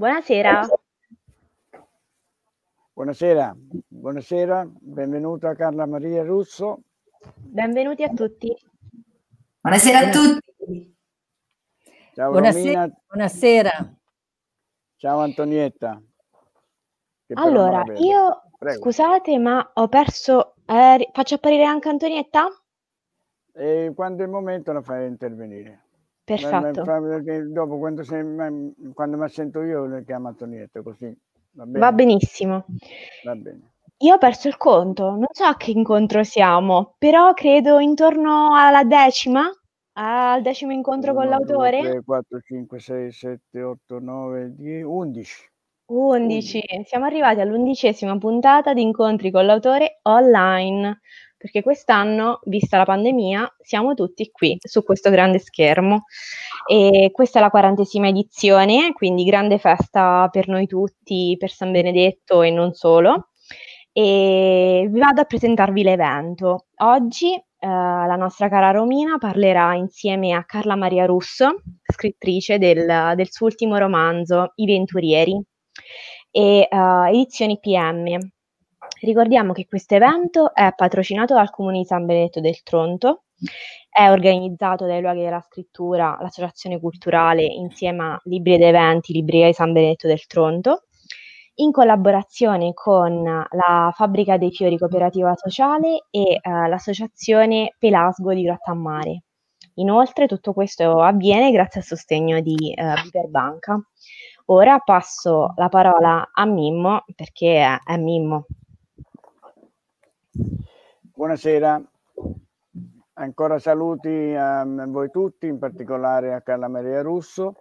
Buonasera. Buonasera, buonasera, benvenuta Carla Maria Russo. Benvenuti a tutti. Buonasera a tutti. Ciao buonasera. Romina. buonasera. Ciao Antonietta. allora, io Prego. scusate, ma ho perso. Eh, faccio apparire anche Antonietta? E quando è il momento la fai intervenire. Perfetto. Dopo, quando, sei, quando mi sento io, le chiamo Antonietta, così. Va, bene? Va benissimo. Va bene. Io ho perso il conto, non so a che incontro siamo, però credo intorno alla decima, al decimo incontro 1, con 2, l'autore. 3, 4, 5, 6, 7, 8, 9, 10, 11. 11. Siamo arrivati all'undicesima puntata di incontri con l'autore online perché quest'anno, vista la pandemia, siamo tutti qui su questo grande schermo. E questa è la quarantesima edizione, quindi grande festa per noi tutti, per San Benedetto e non solo. E vi vado a presentarvi l'evento. Oggi eh, la nostra cara Romina parlerà insieme a Carla Maria Russo, scrittrice del, del suo ultimo romanzo, I Venturieri, e eh, Edizioni PM, Ricordiamo che questo evento è patrocinato dal Comune di San Benedetto del Tronto, è organizzato dai luoghi della scrittura, l'associazione culturale insieme a Libri ed Eventi, Libreria di San Benedetto del Tronto, in collaborazione con la Fabbrica dei Fiori Cooperativa Sociale e eh, l'associazione Pelasgo di Grottammare. Inoltre tutto questo avviene grazie al sostegno di eh, Biperbanca. Ora passo la parola a Mimmo perché è Mimmo Buonasera, ancora saluti a voi tutti, in particolare a Carla Maria Russo.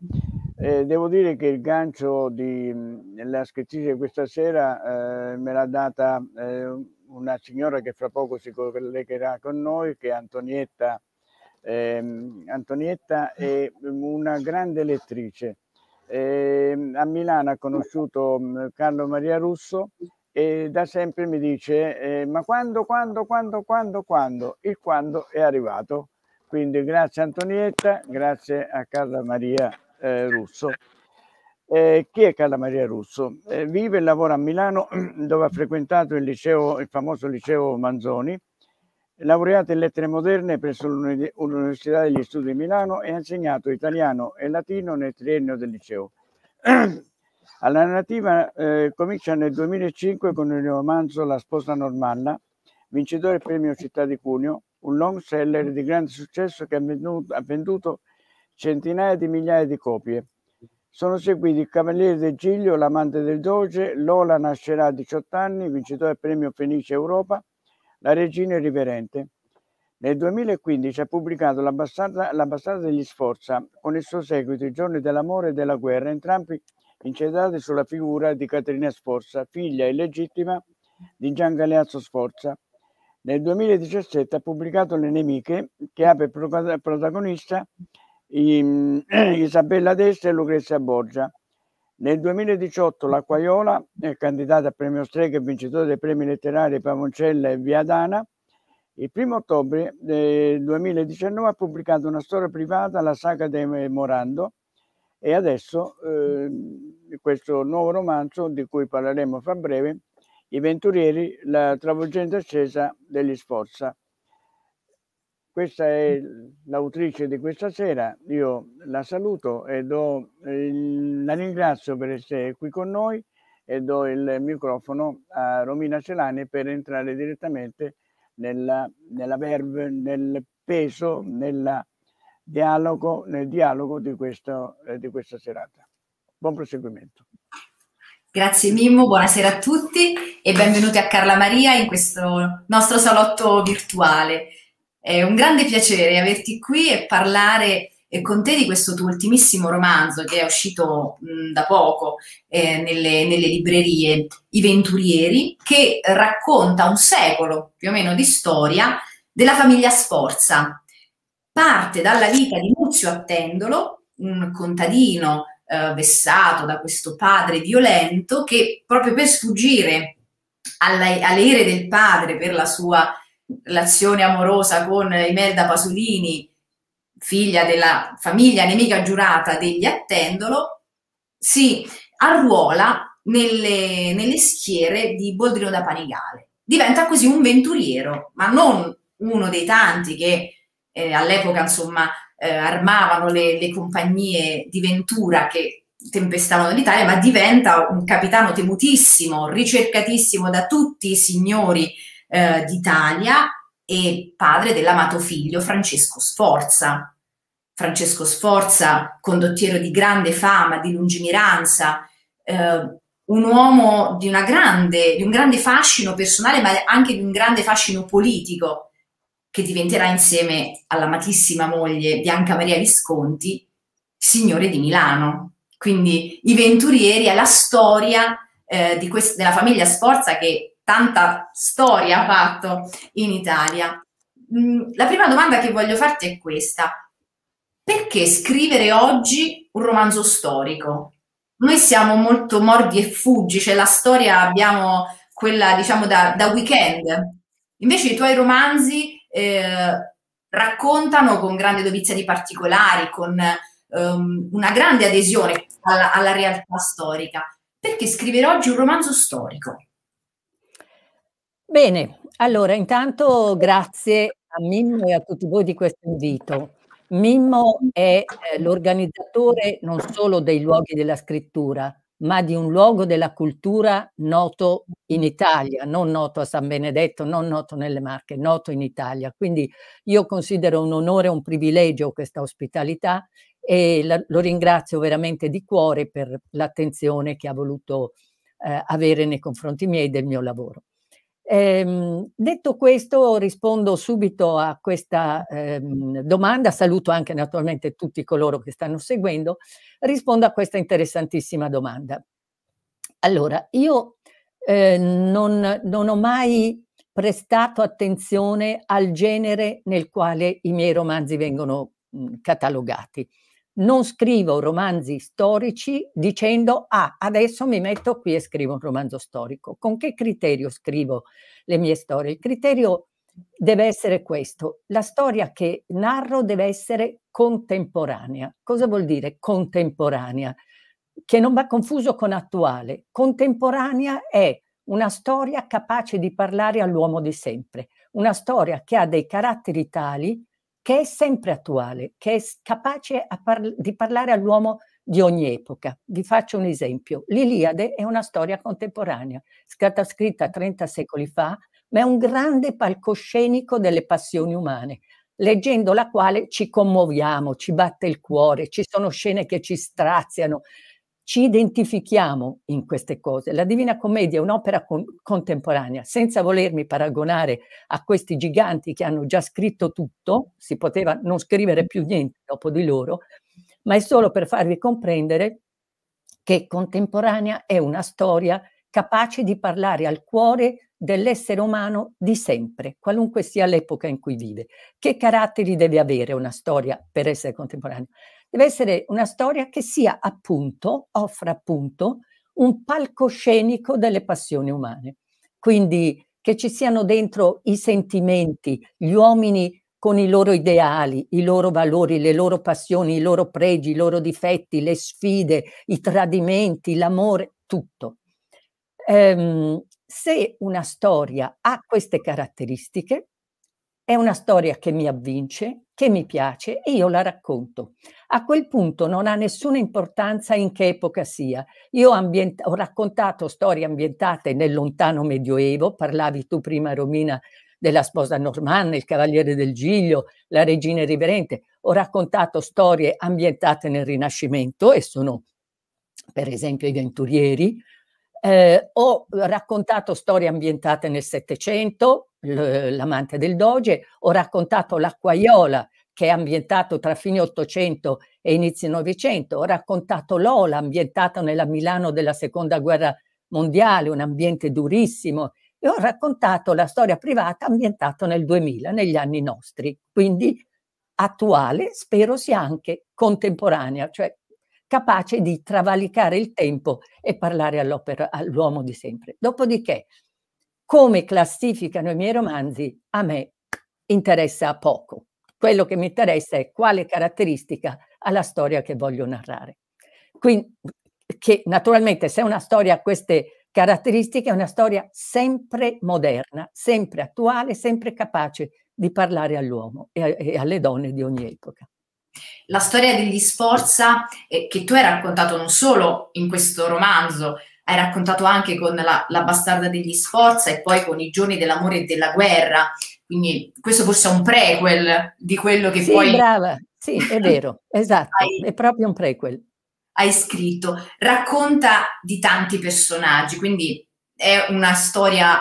Eh, devo dire che il gancio della di questa sera eh, me l'ha data eh, una signora che fra poco si collegherà con noi, che è Antonietta. Ehm, Antonietta è una grande lettrice. Ehm, a Milano ha conosciuto mm, Carlo Maria Russo e da sempre mi dice eh, ma quando, quando, quando, quando, quando, il quando è arrivato. Quindi grazie Antonietta, grazie a Carla Maria eh, Russo. Eh, chi è Carla Maria Russo? Eh, vive e lavora a Milano dove ha frequentato il, liceo, il famoso liceo Manzoni, laureata in lettere moderne presso l'Università degli Studi di Milano e ha insegnato italiano e latino nel triennio del liceo. Alla narrativa eh, comincia nel 2005 con il romanzo La sposa normanna, vincitore premio Città di Cuneo, un long seller di grande successo che ha venduto, ha venduto centinaia di migliaia di copie. Sono seguiti Il Cavaliere del Giglio, L'amante del Doge, Lola nascerà a 18 anni, vincitore premio Fenice Europa, La regina irriverente. Nel 2015 ha pubblicato La degli Sforza, con il suo seguito I giorni dell'amore e della guerra, entrambi incentrate sulla figura di Caterina Sforza, figlia illegittima di Gian Galeazzo Sforza. Nel 2017 ha pubblicato Le nemiche, che ha per protagonista Isabella Destra e Lucrezia Borgia. Nel 2018 l'Acquaiola, eh, candidata a premio Strega e vincitore dei premi letterari Pavoncella e Viadana, il primo ottobre eh, del 2019 ha pubblicato una storia privata, la saga dei Morando, e adesso eh, questo nuovo romanzo di cui parleremo fra breve, I Venturieri, la travolgente ascesa degli Sforza. Questa è l'autrice di questa sera, io la saluto e do, eh, la ringrazio per essere qui con noi e do il microfono a Romina Celani per entrare direttamente nella, nella verve, nel peso, nella dialogo, nel dialogo di, questo, eh, di questa serata. Buon proseguimento. Grazie Mimmo, buonasera a tutti e benvenuti a Carla Maria in questo nostro salotto virtuale. È un grande piacere averti qui e parlare eh, con te di questo tuo ultimissimo romanzo che è uscito mh, mm, da poco eh, nelle, nelle, librerie I Venturieri, che racconta un secolo più o meno di storia della famiglia Sforza, parte dalla vita di Muzio Attendolo, un contadino eh, vessato da questo padre violento che proprio per sfuggire alle, alle ere del padre per la sua relazione amorosa con Imelda Pasolini, figlia della famiglia nemica giurata degli Attendolo, si arruola nelle, nelle, schiere di Boldrino da Panigale. Diventa così un venturiero, ma non uno dei tanti che eh, all'epoca insomma eh, armavano le, le compagnie di Ventura che tempestavano l'Italia, ma diventa un capitano temutissimo, ricercatissimo da tutti i signori eh, d'Italia e padre dell'amato figlio Francesco Sforza. Francesco Sforza, condottiero di grande fama, di lungimiranza, eh, un uomo di, grande, di un grande fascino personale, ma anche di un grande fascino politico che diventerà insieme all'amatissima moglie Bianca Maria Visconti, signore di Milano. Quindi i Venturieri è la storia eh, quest- della famiglia Sforza che tanta storia ha fatto in Italia. Mm, la prima domanda che voglio farti è questa. Perché scrivere oggi un romanzo storico? Noi siamo molto mordi e fuggi, cioè la storia abbiamo quella diciamo da, da weekend. Invece i tuoi romanzi eh, raccontano con grande dovizia di particolari, con ehm, una grande adesione alla, alla realtà storica. Perché scrivere oggi un romanzo storico? Bene, allora intanto grazie a Mimmo e a tutti voi di questo invito. Mimmo è eh, l'organizzatore non solo dei luoghi della scrittura, ma di un luogo della cultura noto mm. in Italia, non noto a San Benedetto, non noto nelle Marche, noto in Italia. Quindi io considero un onore, un privilegio questa ospitalità e lo ringrazio veramente di cuore per l'attenzione che ha voluto eh, avere nei confronti miei del mio lavoro. Eh, detto questo, rispondo subito a questa eh, domanda, saluto anche naturalmente tutti coloro che stanno seguendo, rispondo a questa interessantissima domanda. Allora, io eh, non, non ho mai prestato attenzione al genere nel quale i miei romanzi vengono mh, mhmm, catalogati non scrivo romanzi storici dicendo ah, adesso mi metto qui e scrivo un romanzo storico. Con che criterio scrivo le mie storie? Il criterio deve essere questo. La storia che narro deve essere contemporanea. Cosa vuol dire contemporanea? Che non va confuso con attuale. Contemporanea è una storia capace di parlare all'uomo di sempre, una storia che ha dei caratteri tali che è sempre attuale, che è capace par di parlare all'uomo di ogni epoca. Vi faccio un esempio. L'Iliade è una storia contemporanea, stata scritta 30 secoli fa, ma è un grande palcoscenico delle passioni umane, leggendo la quale ci commuoviamo, ci batte il cuore, ci sono scene che ci straziano, ci identifichiamo in queste cose. La Divina Commedia è un'opera con contemporanea, senza volermi paragonare a questi giganti che hanno già scritto tutto, si poteva non scrivere più niente dopo di loro, ma è solo per farvi comprendere che contemporanea è una storia capace di parlare al cuore dell'essere umano di sempre, qualunque sia l'epoca in cui vive. Che caratteri deve avere una storia per essere contemporanea? deve essere una storia che sia appunto, offra appunto, un palcoscenico delle passioni umane. Quindi che ci siano dentro i sentimenti, gli uomini con i loro ideali, i loro valori, le loro passioni, i loro pregi, i loro difetti, le sfide, i tradimenti, l'amore, tutto. Ehm, se una storia ha queste caratteristiche, è una storia che mi avvince, che mi piace e io la racconto. A quel punto non ha nessuna importanza in che epoca sia. Io ambient- ho raccontato storie ambientate nel lontano Medioevo, parlavi tu prima Romina della sposa normanna, il cavaliere del Giglio, la regina irriverente. Ho raccontato storie ambientate nel Rinascimento e sono per esempio i venturieri. Eh, ho raccontato storie ambientate nel Settecento, l'amante del doge, ho raccontato l'acquaiola che è ambientato tra fine 800 e inizio 900, ho raccontato Lola ambientata nella Milano della seconda guerra mondiale, un ambiente durissimo, e ho raccontato la storia privata ambientata nel 2000, negli anni nostri, quindi attuale, spero sia anche contemporanea, cioè capace di travalicare il tempo e parlare all'uomo di sempre. Dopodiché, come classificano i miei romanzi a me interessa poco. Quello che mi interessa è quale caratteristica ha la storia che voglio narrare. Quindi, che naturalmente se una storia ha queste caratteristiche è una storia sempre moderna, sempre attuale, sempre capace di parlare all'uomo e, e alle donne di ogni epoca la storia degli Sforza eh, che tu hai raccontato non solo in questo romanzo, hai raccontato anche con la, la bastarda degli Sforza e poi con i giorni dell'amore e della guerra, quindi questo forse è un prequel di quello che sì, poi... Brava. Sì, è vero, esatto, hai, è proprio un prequel. Hai scritto, racconta di tanti personaggi, quindi è una storia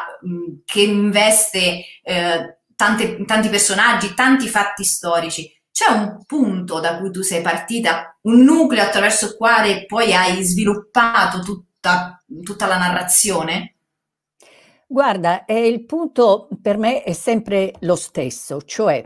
che investe eh, tante, tanti personaggi, tanti fatti storici. C'è un punto da cui tu sei partita, un nucleo attraverso il quale poi hai sviluppato tutto tutta, tutta la narrazione? Guarda, eh, il punto per me è sempre lo stesso, cioè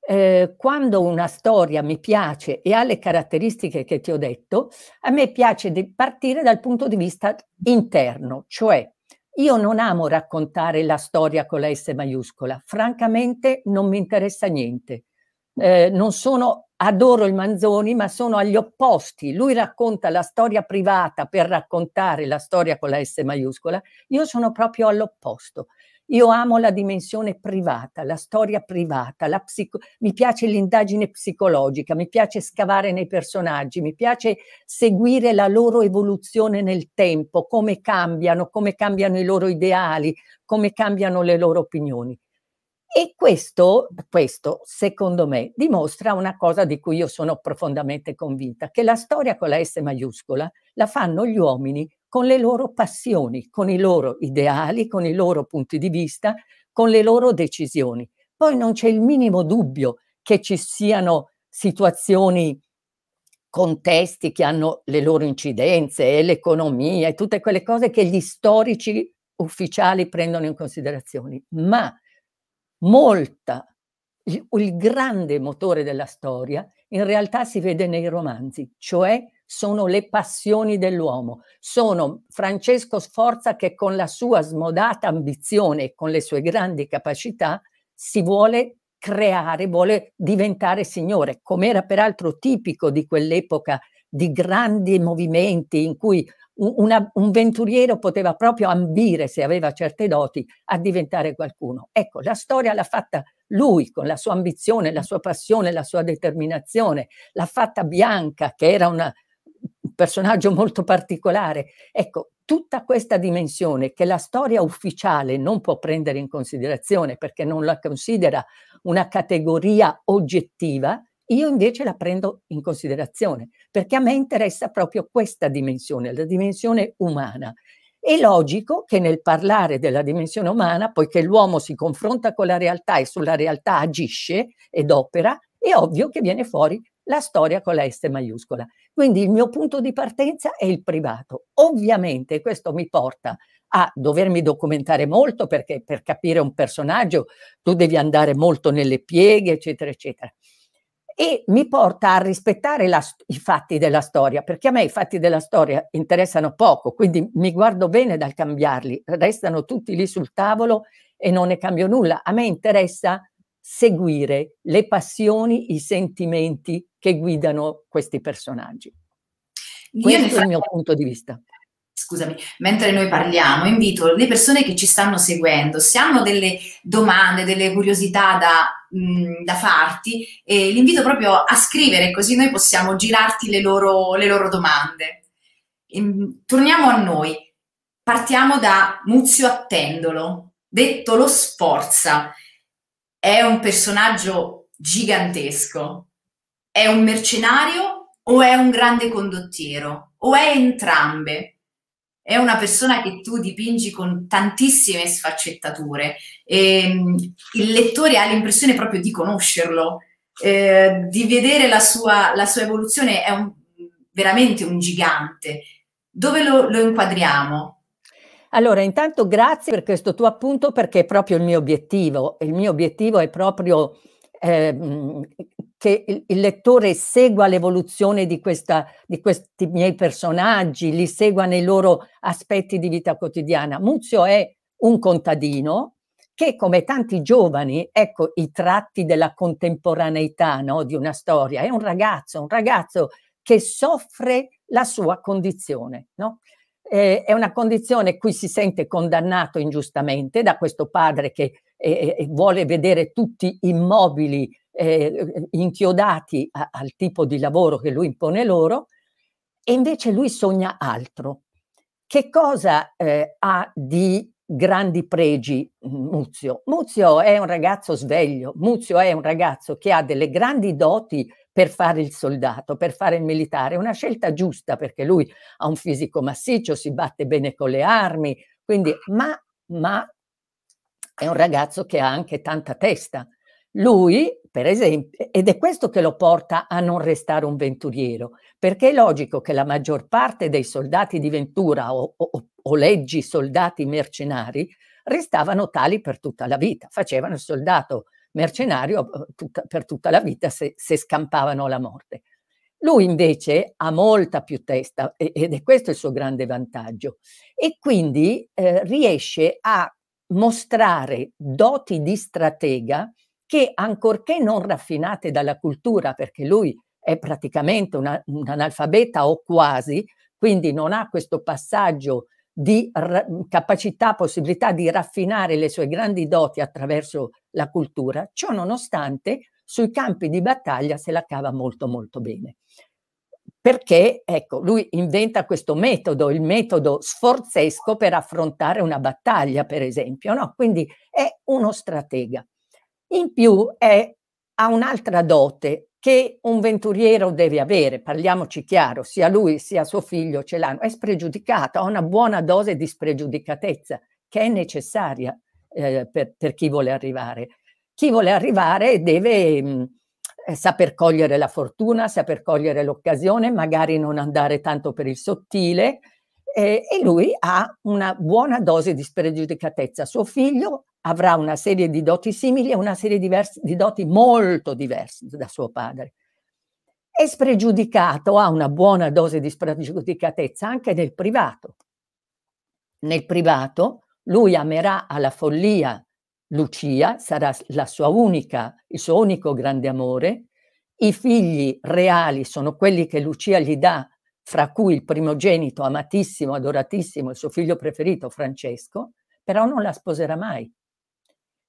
eh, quando una storia mi piace e ha le caratteristiche che ti ho detto, a me piace di partire dal punto di vista interno, cioè io non amo raccontare la storia con la S maiuscola, francamente non mi interessa niente eh, non sono, adoro il Manzoni, ma sono agli opposti. Lui racconta la storia privata per raccontare la storia con la S maiuscola, io sono proprio all'opposto. Io amo la dimensione privata, la storia privata, la psico- mi piace l'indagine psicologica, mi piace scavare nei personaggi, mi piace seguire la loro evoluzione nel tempo, come cambiano, come cambiano i loro ideali, come cambiano le loro opinioni. E questo, questo, secondo me, dimostra una cosa di cui io sono profondamente convinta, che la storia con la S maiuscola la fanno gli uomini con le loro passioni, con i loro ideali, con i loro punti di vista, con le loro decisioni. Poi non c'è il minimo dubbio che ci siano situazioni, contesti che hanno le loro incidenze e l'economia e tutte quelle cose che gli storici ufficiali prendono in considerazione, ma molta, il, il grande motore della storia in realtà si vede nei romanzi, cioè sono le passioni dell'uomo, sono Francesco Sforza che con la sua smodata ambizione e con le sue grandi capacità si vuole creare, vuole diventare signore, come era peraltro tipico di quell'epoca di grandi movimenti in cui una, un venturiero poteva proprio ambire, se aveva certe doti, a diventare qualcuno. Ecco, la storia l'ha fatta lui con la sua ambizione, la sua passione, la sua determinazione, l'ha fatta Bianca, che era una, un personaggio molto particolare. Ecco, tutta questa dimensione che la storia ufficiale non può prendere in considerazione perché non la considera una categoria oggettiva, io invece la prendo in considerazione perché a me interessa proprio questa dimensione, la dimensione umana. È logico che nel parlare della dimensione umana, poiché l'uomo si confronta con la realtà e sulla realtà agisce ed opera, è ovvio che viene fuori la storia con la S maiuscola. Quindi il mio punto di partenza è il privato. Ovviamente questo mi porta a dovermi documentare molto perché per capire un personaggio tu devi andare molto nelle pieghe, eccetera, eccetera e mi porta a rispettare la, i fatti della storia, perché a me i fatti della storia interessano poco, quindi mi guardo bene dal cambiarli, restano tutti lì sul tavolo e non ne cambio nulla. A me interessa seguire le passioni, i sentimenti che guidano questi personaggi. Questo Io è il mio punto di vista scusami, mentre noi parliamo, invito le persone che ci stanno seguendo, se hanno delle domande, delle curiosità da da farti e li invito proprio a scrivere così noi possiamo girarti le loro, le loro domande. E, ehm, torniamo a noi. Partiamo da Muzio Attendolo, detto lo Sforza, È un personaggio gigantesco. È un mercenario o è un grande condottiero? O è entrambe? è una persona che tu dipingi con tantissime sfaccettature e ehm, il lettore ha l'impressione proprio di conoscerlo, eh, di vedere la sua, la sua evoluzione, è un, veramente un gigante. Dove lo, lo inquadriamo? Allora, intanto grazie per questo tuo appunto perché è proprio il mio obiettivo. Il mio obiettivo è proprio eh, che il, il lettore segua l'evoluzione di, questa, di questi miei personaggi, li segua nei loro aspetti di vita quotidiana. Muzio è un contadino che come tanti giovani, ecco i tratti della contemporaneità no, di una storia, è un ragazzo, un ragazzo che soffre la sua condizione. No? Eh, è una condizione cui si sente condannato ingiustamente da questo padre che eh, eh vuole vedere tutti immobili eh, inchiodati a, al tipo di lavoro che lui impone loro, e invece lui sogna altro. Che cosa eh, ha di grandi pregi Muzio? Muzio è un ragazzo sveglio, Muzio è un ragazzo che ha delle grandi doti per fare il soldato, per fare il militare, una scelta giusta perché lui ha un fisico massiccio, si batte bene con le armi, quindi, ma, ma è un ragazzo che ha anche tanta testa, lui, per esempio, ed è questo che lo porta a non restare un venturiero, perché è logico che la maggior parte dei soldati di Ventura o, o, o leggi soldati mercenari restavano tali per tutta la vita, facevano il soldato mercenario eh, tutta, per tutta la vita se, se scampavano la morte. Lui invece ha molta più testa ed è questo il suo grande vantaggio e quindi eh, riesce a mostrare doti di stratega che ancorché non raffinate dalla cultura, perché lui è praticamente una, un analfabeta o quasi, quindi non ha questo passaggio di capacità, possibilità di raffinare le sue grandi doti attraverso la cultura, ciò nonostante sui campi di battaglia se la cava molto molto bene. Perché, ecco, lui inventa questo metodo, il metodo sforzesco per affrontare una battaglia, per esempio, no? Quindi è uno stratega. In più è, ha un'altra dote che un venturiero deve avere, parliamoci chiaro, sia lui sia suo figlio ce l'hanno, è spregiudicata, ha una buona dose di spregiudicatezza che è necessaria eh, per, per, chi vuole arrivare. Chi vuole arrivare deve mh, mm, eh, saper cogliere la fortuna, saper cogliere l'occasione, magari non andare tanto per il sottile, eh, e lui ha una buona dose di spregiudicatezza. Suo figlio avrà una serie di doti simili e una serie diversi, di doti molto diverse da suo padre. È spregiudicato, ha una buona dose di spregiudicatezza anche nel privato. Nel privato lui amerà alla follia Lucia, sarà la sua unica, il suo unico grande amore. I figli reali sono quelli che Lucia gli dà fra cui il primogenito amatissimo, adoratissimo, il suo figlio preferito Francesco, però non la sposerà mai.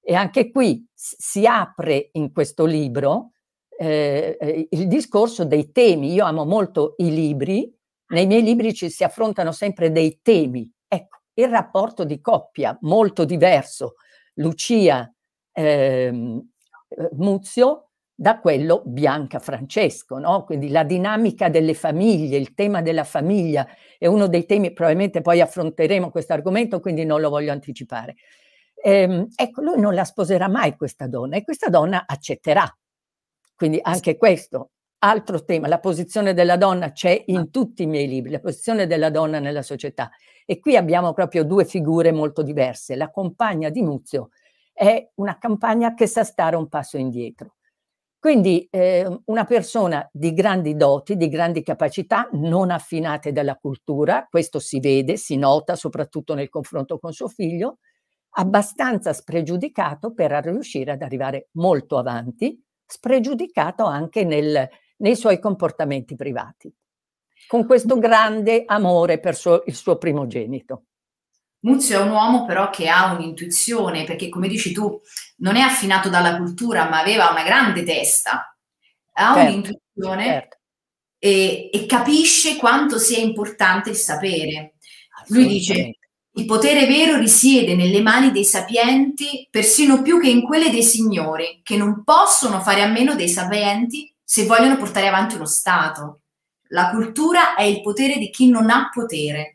E anche qui si apre in questo libro eh, eh, il discorso dei temi. Io amo molto i libri, nei miei libri ci si affrontano sempre dei temi. Ecco, il rapporto di coppia, molto diverso. Lucia ehm, eh, Muzio da quello Bianca Francesco, no? quindi la dinamica delle famiglie, il tema della famiglia è uno dei temi, probabilmente poi affronteremo questo argomento, quindi non lo voglio anticipare. Ehm, ecco, lui non la sposerà mai questa donna e questa donna accetterà. Quindi anche questo, altro tema, la posizione della donna c'è in ah. tutti i miei libri, la posizione della donna nella società. E qui abbiamo proprio due figure molto diverse. La compagna di Muzio è una compagna che sa stare un passo indietro quindi eh, una persona di grandi doti, di grandi capacità, non affinate dalla cultura, questo si vede, si nota soprattutto nel confronto con suo figlio, abbastanza spregiudicato per riuscire ad arrivare molto avanti, spregiudicato anche nel, nei suoi comportamenti privati, con questo grande amore per suo, il suo primogenito. Muzio è un uomo però che ha un'intuizione, perché come dici tu, non è affinato dalla cultura, ma aveva una grande testa, ha certo, un'intuizione certo. E, e, capisce quanto sia importante il sapere. Lui dice, il potere vero risiede nelle mani dei sapienti, persino più che in quelle dei signori, che non possono fare a meno dei sapienti se vogliono portare avanti uno Stato. La cultura è il potere di chi non ha potere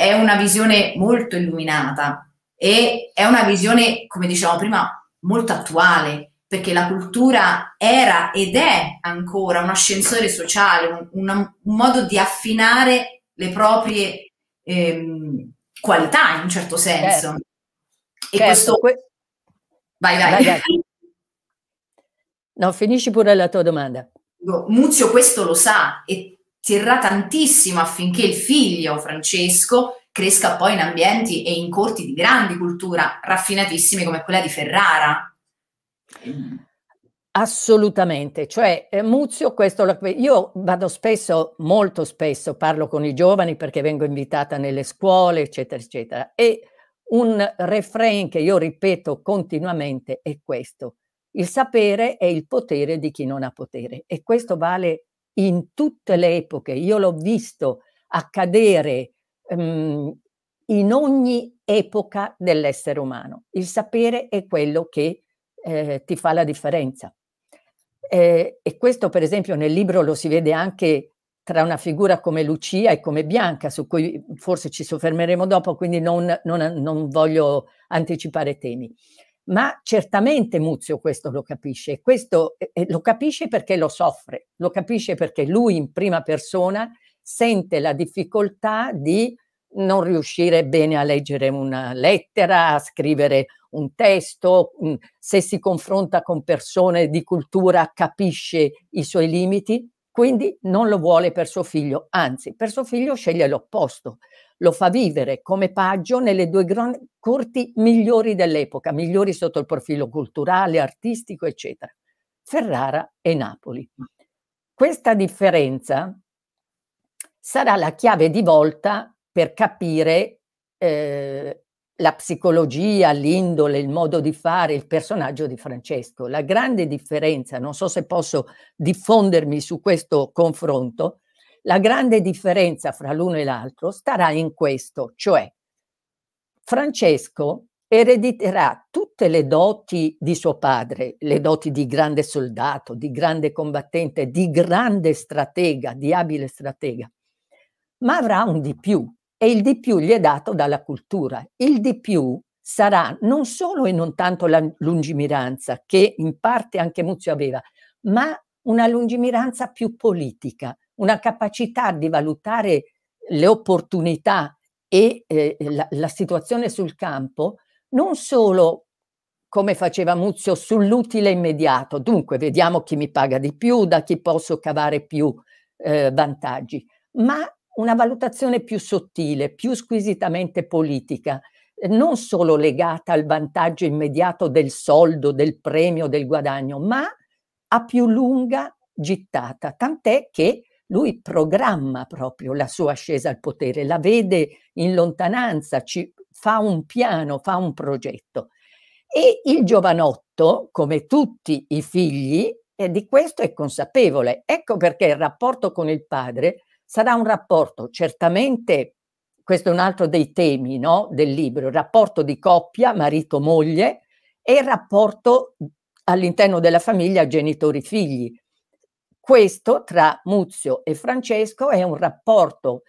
è una visione molto illuminata e è una visione, come dicevo prima, molto attuale, perché la cultura era ed è ancora un ascensore sociale, un, un, modo di affinare le proprie ehm, qualità in un certo senso. Certo. E certo. questo... Que... Vai, vai. vai no, finisci pure la tua domanda. Muzio questo lo sa e tirerà tantissimo affinché il figlio Francesco cresca poi in ambienti e in corti di grandi cultura, raffinatissimi come quella di Ferrara. Assolutamente, cioè eh, Muzio, questo lo, io vado spesso, molto spesso, parlo con i giovani perché vengo invitata nelle scuole, eccetera, eccetera, e un refrain che io ripeto continuamente è questo, il sapere è il potere di chi non ha potere e questo vale in tutte le epoche. Io l'ho visto accadere um, in ogni epoca dell'essere umano. Il sapere è quello che eh, ti fa la differenza. Eh, e questo, per esempio, nel libro lo si vede anche tra una figura come Lucia e come Bianca, su cui forse ci soffermeremo dopo, quindi non, non, non voglio anticipare temi ma certamente Muzio questo lo capisce, questo eh, eh, lo capisce perché lo soffre, lo capisce perché lui in prima persona sente la difficoltà di non riuscire bene a leggere una lettera, a scrivere un testo, mm, se si confronta con persone di cultura capisce i suoi limiti, quindi non lo vuole per suo figlio, anzi per suo figlio sceglie l'opposto, lo fa vivere come Paggio nelle due grandi corti migliori dell'epoca, migliori sotto il profilo culturale, artistico, eccetera, Ferrara e Napoli. Questa differenza sarà la chiave di volta per capire eh, la psicologia, l'indole, il modo di fare, il personaggio di Francesco. La grande differenza, non so se posso diffondermi su questo confronto, la grande differenza fra l'uno e l'altro starà in questo, cioè Francesco erediterà tutte le doti di suo padre, le doti di grande soldato, di grande combattente, di grande stratega, di abile stratega, ma avrà un di più e il di più gli è dato dalla cultura. Il di più sarà non solo e non tanto la lungimiranza, che in parte anche Muzio aveva, ma una lungimiranza più politica, una capacità di valutare le opportunità e eh, la, la, situazione sul campo, non solo come faceva Muzio sull'utile immediato, dunque vediamo chi mi paga di più, da chi posso cavare più eh, vantaggi, ma una valutazione più sottile, più squisitamente politica, non solo legata al vantaggio immediato del soldo, del premio, del guadagno, ma a più lunga gittata, tant'è che lui programma proprio la sua ascesa al potere, la vede in lontananza, ci, fa un piano, fa un progetto. E il giovanotto, come tutti i figli, è eh, di questo è consapevole. Ecco perché il rapporto con il padre sarà un rapporto certamente, questo è un altro dei temi no, del libro, il rapporto di coppia, marito-moglie e il rapporto all'interno della famiglia genitori-figli. Questo tra Muzio e Francesco è un rapporto,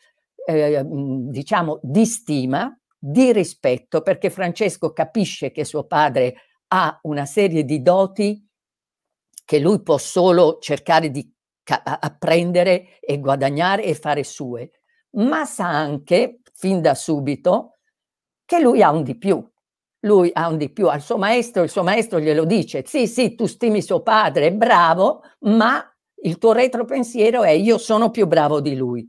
eh, mm, diciamo, di stima, di rispetto, perché Francesco capisce che suo padre ha una serie di doti che lui può solo cercare di apprendere e guadagnare e fare sue, ma sa anche, fin da subito, che lui ha un di più. Lui ha un di più al suo maestro, il suo maestro glielo dice, sì, sì, tu stimi suo padre, bravo, ma il tuo retropensiero è io sono più bravo di lui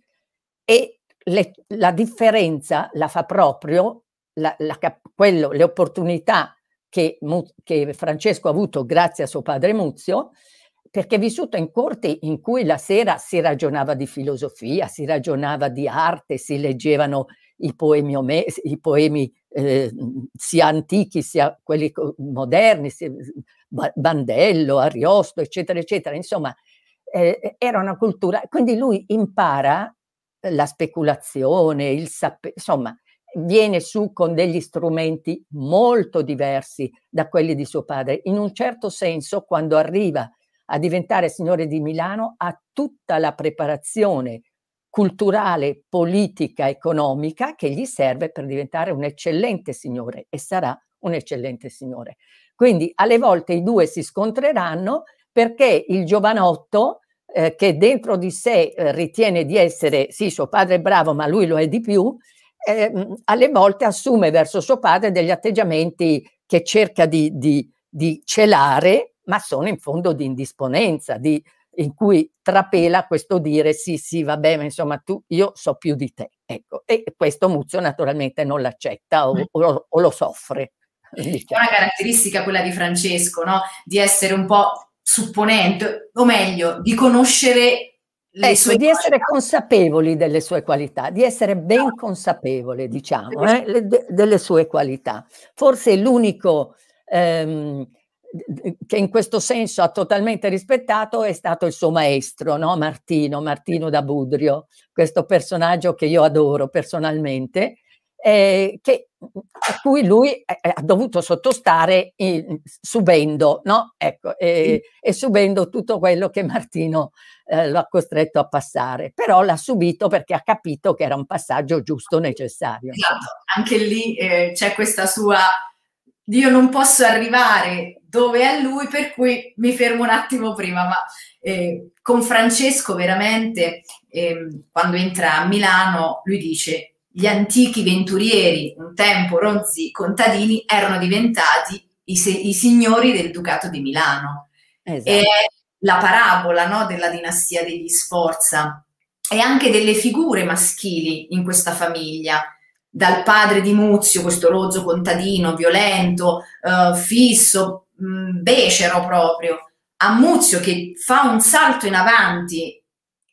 e le, la differenza la fa proprio la, la, quello, le opportunità che, che, Francesco ha avuto grazie a suo padre Muzio, perché è vissuto in corti in cui la sera si ragionava di filosofia, si ragionava di arte, si leggevano i poemi, i poemi eh, sia antichi sia quelli moderni, Bandello, Ariosto, eccetera, eccetera. Insomma, eh, era una cultura, quindi lui impara la speculazione, il sapere, insomma, viene su con degli strumenti molto diversi da quelli di suo padre. In un certo senso, quando arriva a diventare signore di Milano, ha tutta la preparazione culturale, politica, economica che gli serve per diventare un eccellente signore e sarà un eccellente signore. Quindi alle volte i due si scontreranno perché il giovanotto eh, che dentro di sé eh, ritiene di essere, sì, suo padre è bravo, ma lui lo è di più, eh, alle volte assume verso suo padre degli atteggiamenti che cerca di, di, di celare, ma sono in fondo di indisponenza, di, in cui trapela questo dire sì, sì, vabbè, ma insomma tu, io so più di te. Ecco, e questo Muzio naturalmente non l'accetta o, mm. o, o lo soffre. È diciamo. una caratteristica quella di Francesco, no? di essere un po' supponente, o meglio, di conoscere le ecco, sue di qualità. essere consapevoli delle sue qualità, di essere ben no. consapevole, diciamo, eh, le, delle sue qualità. Forse l'unico ehm, che in questo senso ha totalmente rispettato è stato il suo maestro, no? Martino, Martino da Budrio, questo personaggio che io adoro personalmente, eh, che, a cui lui ha dovuto sottostare in, subendo, no? ecco, e, sì. e, subendo tutto quello che Martino eh, lo ha costretto a passare, però l'ha subito perché ha capito che era un passaggio giusto, necessario. Esatto. Anche lì eh, c'è questa sua, io non posso arrivare dove è lui, per cui mi fermo un attimo prima, ma eh, con Francesco veramente, ehm, quando entra a Milano, lui dice gli antichi venturieri, un tempo ronzi contadini, erano diventati i, se, i signori del Ducato di Milano. Esatto. E la parabola no, della dinastia degli Sforza e anche delle figure maschili in questa famiglia, dal padre di Muzio, questo rozzo contadino, violento, eh, fisso, mh, mm, becero proprio, a Muzio che fa un salto in avanti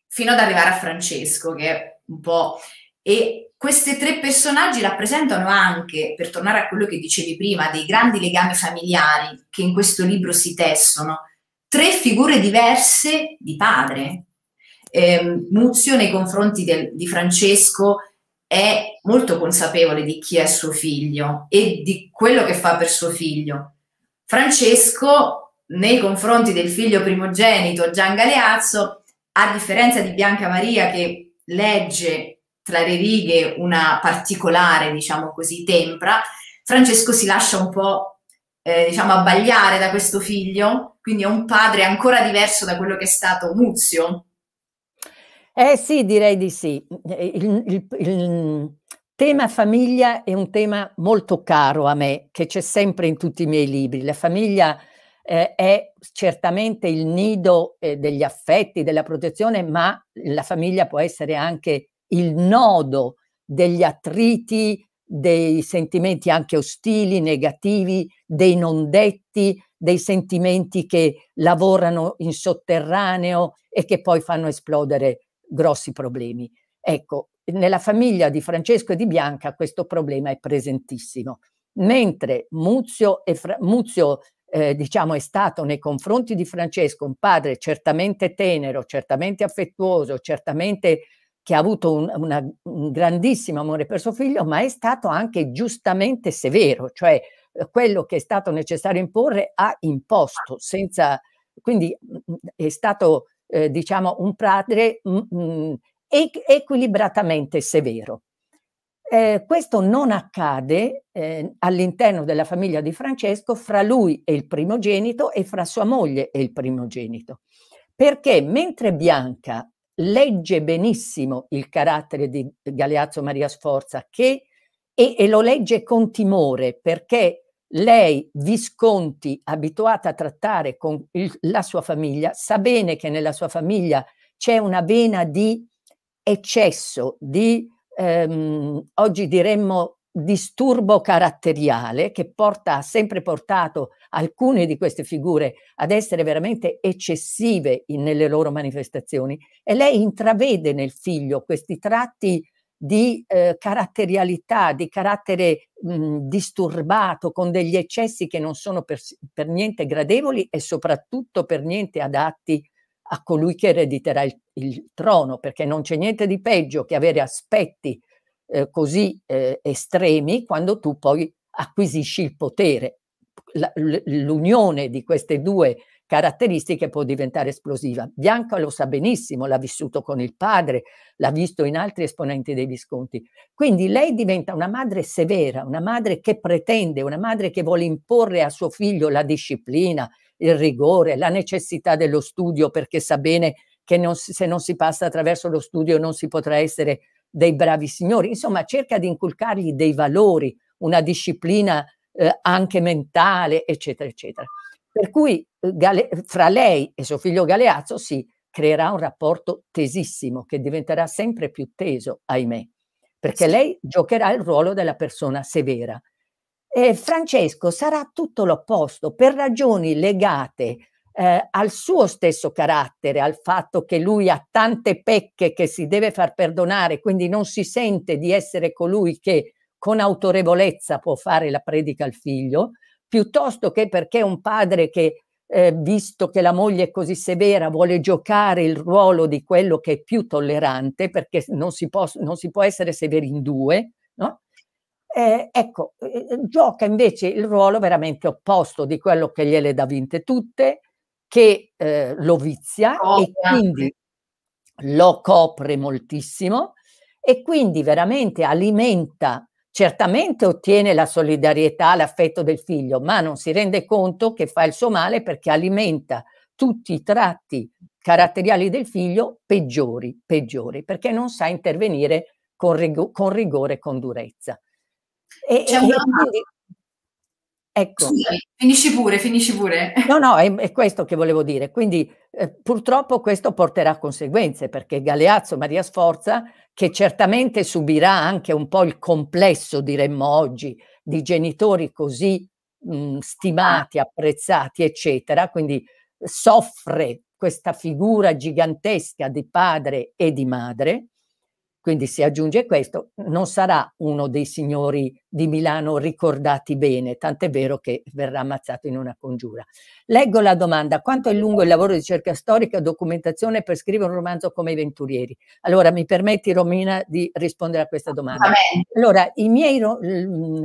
fino ad arrivare a Francesco, che è un po'... E questi tre personaggi rappresentano anche, per tornare a quello che dicevi prima, dei grandi legami familiari che in questo libro si tessono, tre figure diverse di padre. Eh, Muzio nei confronti del, di Francesco è molto consapevole di chi è suo figlio e di quello che fa per suo figlio. Francesco nei confronti del figlio primogenito Gian Galeazzo, a differenza di Bianca Maria che legge tra le righe una particolare, diciamo così, tempra, Francesco si lascia un po', eh, diciamo, abbagliare da questo figlio, quindi è un padre ancora diverso da quello che è stato Muzio. Eh sì, direi di sì. Il, il, il tema famiglia è un tema molto caro a me, che c'è sempre in tutti i miei libri. La famiglia eh, è certamente il nido eh, degli affetti, della protezione, ma la famiglia può essere anche il nodo degli attriti, dei sentimenti anche ostili, negativi, dei non detti, dei sentimenti che lavorano in sotterraneo e che poi fanno esplodere grossi problemi. Ecco, nella famiglia di Francesco e di Bianca questo problema è presentissimo. Mentre Muzio, e Fra- Muzio eh, diciamo, è stato nei confronti di Francesco un padre certamente tenero, certamente affettuoso, certamente che ha avuto un, una, un, grandissimo amore per suo figlio, ma è stato anche giustamente severo, cioè eh, quello che è stato necessario imporre ha imposto, senza, quindi mm, mm, è stato eh, diciamo un padre mh, mm, equilibratamente severo. Eh, questo non accade eh, all'interno della famiglia di Francesco fra lui e il primogenito e fra sua moglie e il primogenito, perché mentre Bianca legge benissimo il carattere di Galeazzo Maria Sforza che, e, e lo legge con timore perché lei, Visconti, abituata a trattare con il, la sua famiglia, sa bene che nella sua famiglia c'è una vena di eccesso, di ehm, oggi diremmo disturbo caratteriale che porta, ha sempre portato alcune di queste figure ad essere veramente eccessive in, nelle loro manifestazioni e lei intravede nel figlio questi tratti di eh, caratterialità, di carattere mh, disturbato, con degli eccessi che non sono per, per niente gradevoli e soprattutto per niente adatti a colui che erediterà il, il trono, perché non c'è niente di peggio che avere aspetti eh, così eh, estremi quando tu poi acquisisci il potere. La, l'unione di queste due caratteristiche può diventare esplosiva. Bianca lo sa benissimo, l'ha vissuto con il padre, l'ha visto in altri esponenti dei Visconti. Quindi lei diventa una madre severa, una madre che pretende, una madre che vuole imporre a suo figlio la disciplina, il rigore, la necessità dello studio perché sa bene che non se non si passa attraverso lo studio non si potrà essere dei bravi signori, insomma cerca di inculcargli dei valori, una disciplina eh, anche mentale, eccetera, eccetera. Per cui eh, Gale fra lei e suo figlio Galeazzo si creerà un rapporto tesissimo che diventerà sempre più teso, ahimè, perché lei giocherà il ruolo della persona severa. E Francesco sarà tutto l'opposto, per ragioni legate eh, al suo stesso carattere, al fatto che lui ha tante pecche che si deve far perdonare, quindi non si sente di essere colui che con autorevolezza può fare la predica al figlio, piuttosto che perché un padre che, eh, visto che la moglie è così severa, vuole giocare il ruolo di quello che è più tollerante, perché non si può, non si può essere severi in due, no? Eh, ecco, eh, eh, gioca invece il ruolo veramente opposto di quello che gliele dà vinte tutte, che eh, lo vizia oh, e quindi lo copre moltissimo e quindi veramente alimenta, certamente ottiene la solidarietà, l'affetto del figlio, ma non si rende conto che fa il suo male perché alimenta tutti i tratti caratteriali del figlio peggiori, peggiori, perché non sa intervenire con, rigo- con rigore con durezza. E, C'è e quindi Ecco. Scusa, eh, finisci pure, finisci pure. No, no, è, è questo che volevo dire. Quindi eh, purtroppo questo porterà conseguenze perché Galeazzo Maria Sforza, che certamente subirà anche un po' il complesso, diremmo oggi, di genitori così mh, stimati, ah. apprezzati, eccetera, quindi soffre questa figura gigantesca di padre e di madre, quindi si aggiunge questo, non sarà uno dei signori di Milano ricordati bene, tant'è vero che verrà ammazzato in una congiura. Leggo la domanda, quanto è lungo il lavoro di ricerca storica, e documentazione per scrivere un romanzo come I Venturieri? Allora, mi permetti Romina di rispondere a questa domanda? Allora, i miei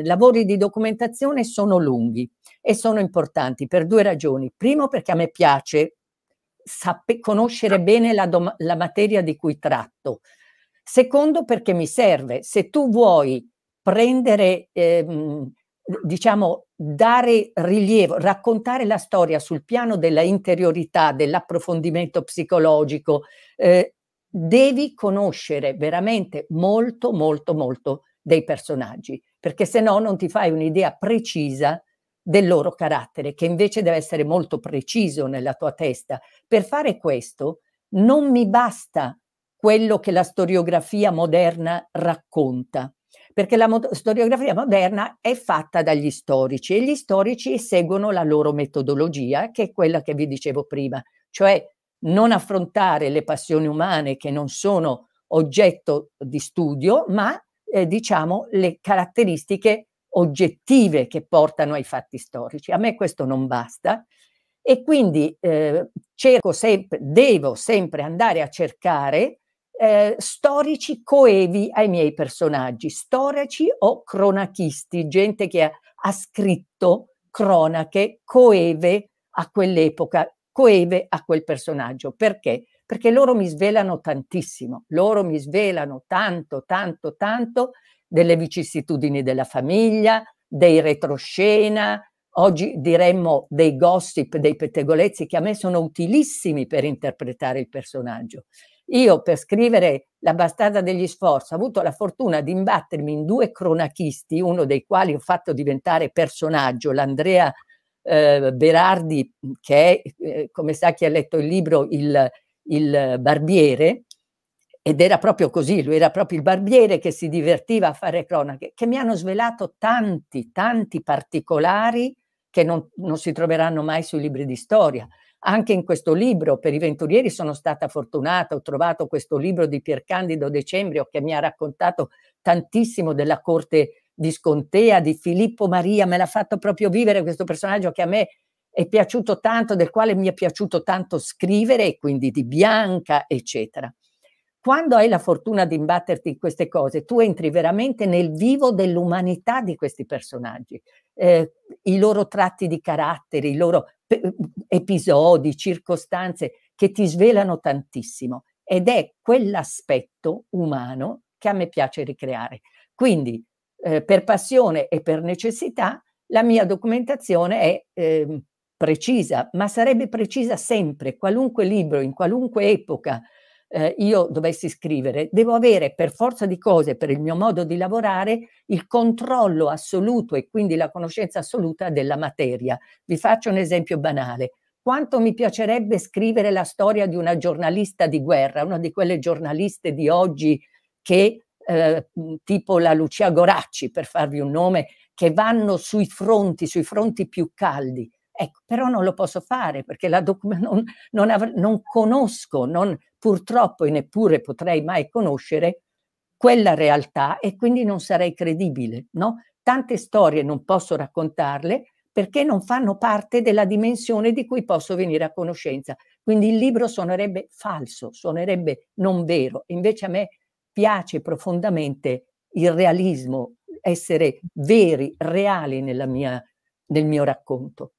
lavori di documentazione sono lunghi e sono importanti per due ragioni. Primo, perché a me piace conoscere ah. bene la, la materia di cui tratto Secondo perché mi serve. Se tu vuoi prendere, ehm, diciamo, dare rilievo, raccontare la storia sul piano della interiorità, dell'approfondimento psicologico, eh, devi conoscere veramente molto, molto, molto dei personaggi, perché se no non ti fai un'idea precisa del loro carattere, che invece deve essere molto preciso nella tua testa. Per fare questo non mi basta quello che la storiografia moderna racconta, perché la mo- storiografia moderna è fatta dagli storici e gli storici seguono la loro metodologia, che è quella che vi dicevo prima, cioè non affrontare le passioni umane che non sono oggetto di studio, ma eh, diciamo le caratteristiche oggettive che portano ai fatti storici. A me questo non basta e quindi eh, cerco sempre, devo sempre andare a cercare eh, storici coevi ai miei personaggi, storici o cronachisti, gente che ha, ha scritto cronache coeve a quell'epoca, coeve a quel personaggio. Perché? Perché loro mi svelano tantissimo, loro mi svelano tanto, tanto, tanto delle vicissitudini della famiglia, dei retroscena, oggi diremmo dei gossip, dei pettegolezzi che a me sono utilissimi per interpretare il personaggio. Io per scrivere La bastarda degli sforzi ho avuto la fortuna di imbattermi in due cronachisti, uno dei quali ho fatto diventare personaggio, l'Andrea eh, Berardi, che è, eh, come sa chi ha letto il libro, il, il barbiere, ed era proprio così, lui era proprio il barbiere che si divertiva a fare cronache, che mi hanno svelato tanti, tanti particolari che non, non si troveranno mai sui libri di storia anche in questo libro, per i venturieri sono stata fortunata, ho trovato questo libro di Piercandido Decembrio che mi ha raccontato tantissimo della corte di Scontea, di Filippo Maria, me l'ha fatto proprio vivere questo personaggio che a me è piaciuto tanto, del quale mi è piaciuto tanto scrivere, quindi di Bianca, eccetera quando hai la fortuna di imbatterti in queste cose, tu entri veramente nel vivo dell'umanità di questi personaggi, eh, i loro tratti di carattere, i loro episodi, circostanze che ti svelano tantissimo ed è quell'aspetto umano che a me piace ricreare. Quindi eh, per passione e per necessità la mia documentazione è eh, precisa, ma sarebbe precisa sempre, qualunque libro, in qualunque epoca, eh, io dovessi scrivere, devo avere per forza di cose, per il mio modo di lavorare, il controllo assoluto e quindi la conoscenza assoluta della materia. Vi faccio un esempio banale. Quanto mi piacerebbe scrivere la storia di una giornalista di guerra, una di quelle giornaliste di oggi che, eh, tipo la Lucia Goracci, per farvi un nome, che vanno sui fronti, sui fronti più caldi. Ecco, però non lo posso fare perché la doc- non, non, av- non conosco, non, purtroppo e neppure potrei mai conoscere quella realtà e quindi non sarei credibile, no? Tante storie non posso raccontarle perché non fanno parte della dimensione di cui posso venire a conoscenza. Quindi il libro suonerebbe falso, suonerebbe non vero. Invece a me piace profondamente il realismo, essere veri, reali mia, nel mio racconto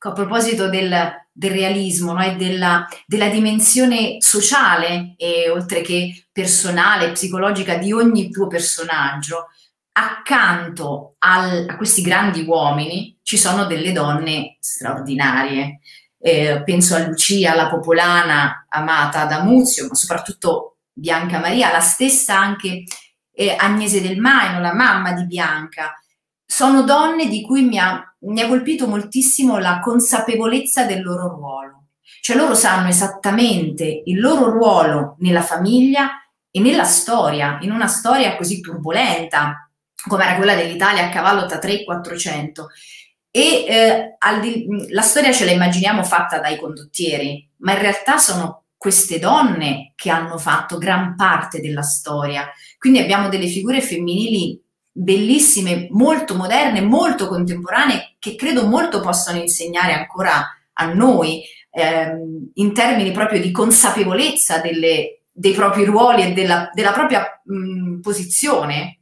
a proposito del, del realismo no? e della, della, dimensione sociale, e, oltre che personale, psicologica di ogni tuo personaggio, accanto al, a questi grandi uomini ci sono delle donne straordinarie. Eh, penso a Lucia, la popolana amata da Muzio, ma soprattutto Bianca Maria, la stessa anche eh, Agnese del Maino, la mamma di Bianca, sono donne di cui mi ha, mi ha colpito moltissimo la consapevolezza del loro ruolo. Cioè loro sanno esattamente il loro ruolo nella famiglia e nella storia, in una storia così turbolenta come era quella dell'Italia a cavallo tra 3 e 400. E eh, di, la storia ce la immaginiamo fatta dai condottieri, ma in realtà sono queste donne che hanno fatto gran parte della storia. Quindi abbiamo delle figure femminili bellissime, molto moderne, molto contemporanee, che credo molto possano insegnare ancora a noi ehm, in termini proprio di consapevolezza delle, dei propri ruoli e della, della propria mh, mm, posizione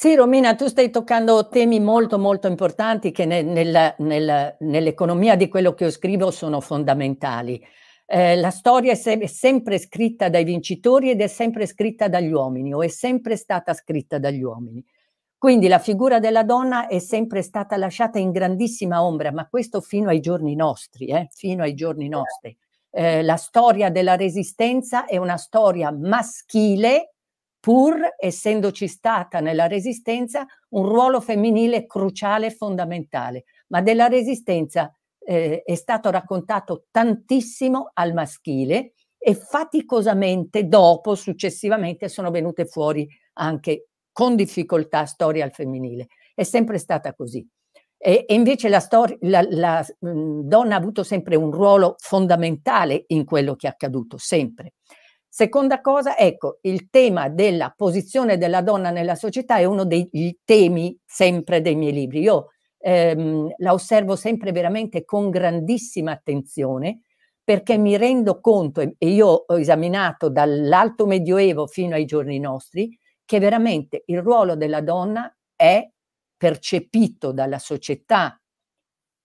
sì, Romina, tu stai toccando temi molto, molto importanti che nel, nel, nell'economia di quello che io scrivo sono fondamentali eh, la storia è, se- è, sempre scritta dai vincitori ed è sempre scritta dagli uomini o è sempre stata scritta dagli uomini. Quindi la figura della donna è sempre stata lasciata in grandissima ombra, ma questo fino ai giorni nostri, eh, fino ai giorni certo. nostri. Eh, la storia della resistenza è una storia maschile, pur essendoci stata nella resistenza un ruolo femminile cruciale e fondamentale, ma della resistenza eh, è stato raccontato tantissimo al maschile e faticosamente dopo, successivamente, sono venute fuori anche con difficoltà storie al femminile. È sempre stata così. E, e invece la, la, la mh, donna ha avuto sempre un ruolo fondamentale in quello che è accaduto, sempre. Seconda cosa, ecco, il tema della posizione della donna nella società è uno dei temi sempre dei miei libri. Io ehm, la osservo sempre veramente con grandissima attenzione perché mi rendo conto, e io ho esaminato dall'alto medioevo fino ai giorni nostri, che veramente il ruolo della donna è percepito dalla società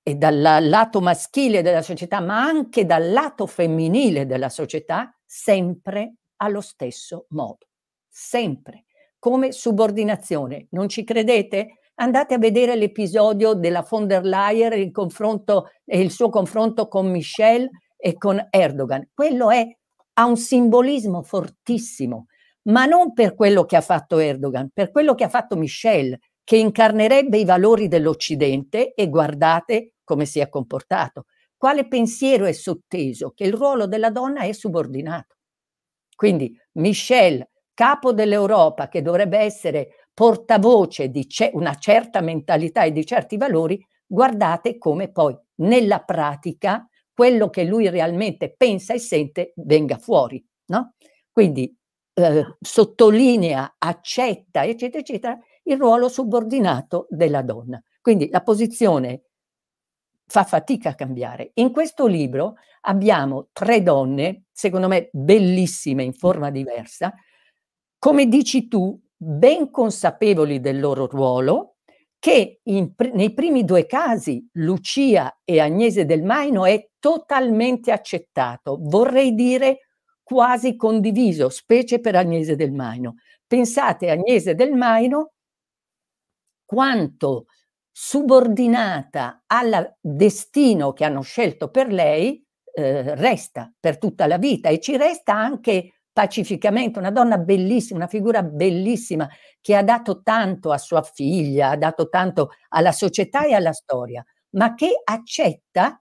e dal lato maschile della società, ma anche dal lato femminile della società, sempre allo stesso modo, sempre, come subordinazione. Non ci credete? Andate a vedere l'episodio della von der Leyen e il, il suo confronto con Michel e con Erdogan. Quello è, ha un simbolismo fortissimo, ma non per quello che ha fatto Erdogan, per quello che ha fatto Michel, che incarnerebbe i valori dell'Occidente e guardate come si è comportato. Quale pensiero è sotteso? Che il ruolo della donna è subordinato. Quindi Michel, capo dell'Europa, che dovrebbe essere portavoce di ce una certa mentalità e di certi valori, guardate come poi nella pratica quello che lui realmente pensa e sente venga fuori. No? Quindi eh, sottolinea, accetta, eccetera, eccetera, il ruolo subordinato della donna. Quindi la posizione fa fatica a cambiare. In questo libro abbiamo tre donne, secondo me bellissime in forma diversa, come dici tu, ben consapevoli del loro ruolo, che in, nei primi due casi, Lucia e Agnese del Maino, è totalmente accettato, vorrei dire quasi condiviso, specie per Agnese del Maino. Pensate, Agnese del Maino, quanto subordinata al destino che hanno scelto per lei, eh, resta per tutta la vita e ci resta anche pacificamente, una donna bellissima, una figura bellissima che ha dato tanto a sua figlia, ha dato tanto alla società e alla storia, ma che accetta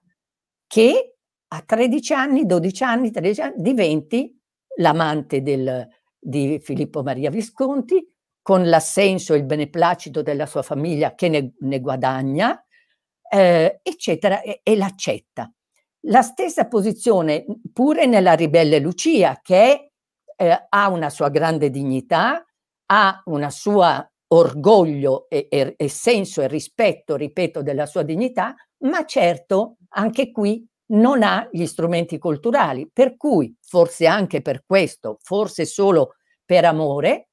che a 13 anni, 12 anni, 13 anni diventi l'amante del, di Filippo Maria Visconti, con l'assenso e il beneplacito della sua famiglia che ne, ne guadagna, eh, eccetera, e, e l'accetta. La stessa posizione pure nella ribelle Lucia, che è eh, ha una sua grande dignità, ha un suo orgoglio e, e, e senso e rispetto, ripeto, della sua dignità, ma certo anche qui non ha gli strumenti culturali, per cui, forse anche per questo, forse solo per amore,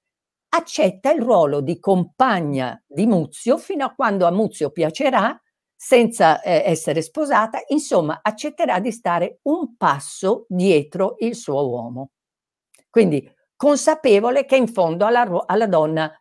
accetta il ruolo di compagna di Muzio fino a quando a Muzio piacerà, senza eh, essere sposata, insomma, accetterà di stare un passo dietro il suo uomo. Quindi consapevole che in fondo alla, alla donna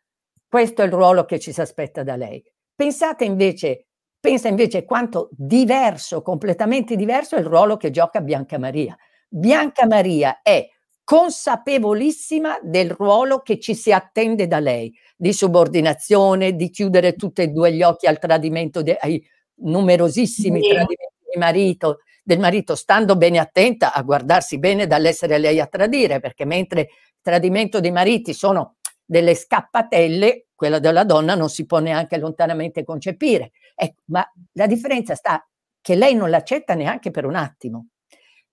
questo è il ruolo che ci si aspetta da lei. Pensate invece, pensa invece quanto diverso, completamente diverso è il ruolo che gioca Bianca Maria. Bianca Maria è consapevolissima del ruolo che ci si attende da lei, di subordinazione, di chiudere tutti e due gli occhi al tradimento, de, ai numerosissimi sì. tradimenti di marito, del marito, stando bene attenta a guardarsi bene dall'essere lei a tradire, perché mentre tradimento dei mariti sono delle scappatelle, quella della donna non si può neanche lontanamente concepire. Ecco, ma la differenza sta che lei non l'accetta neanche per un attimo.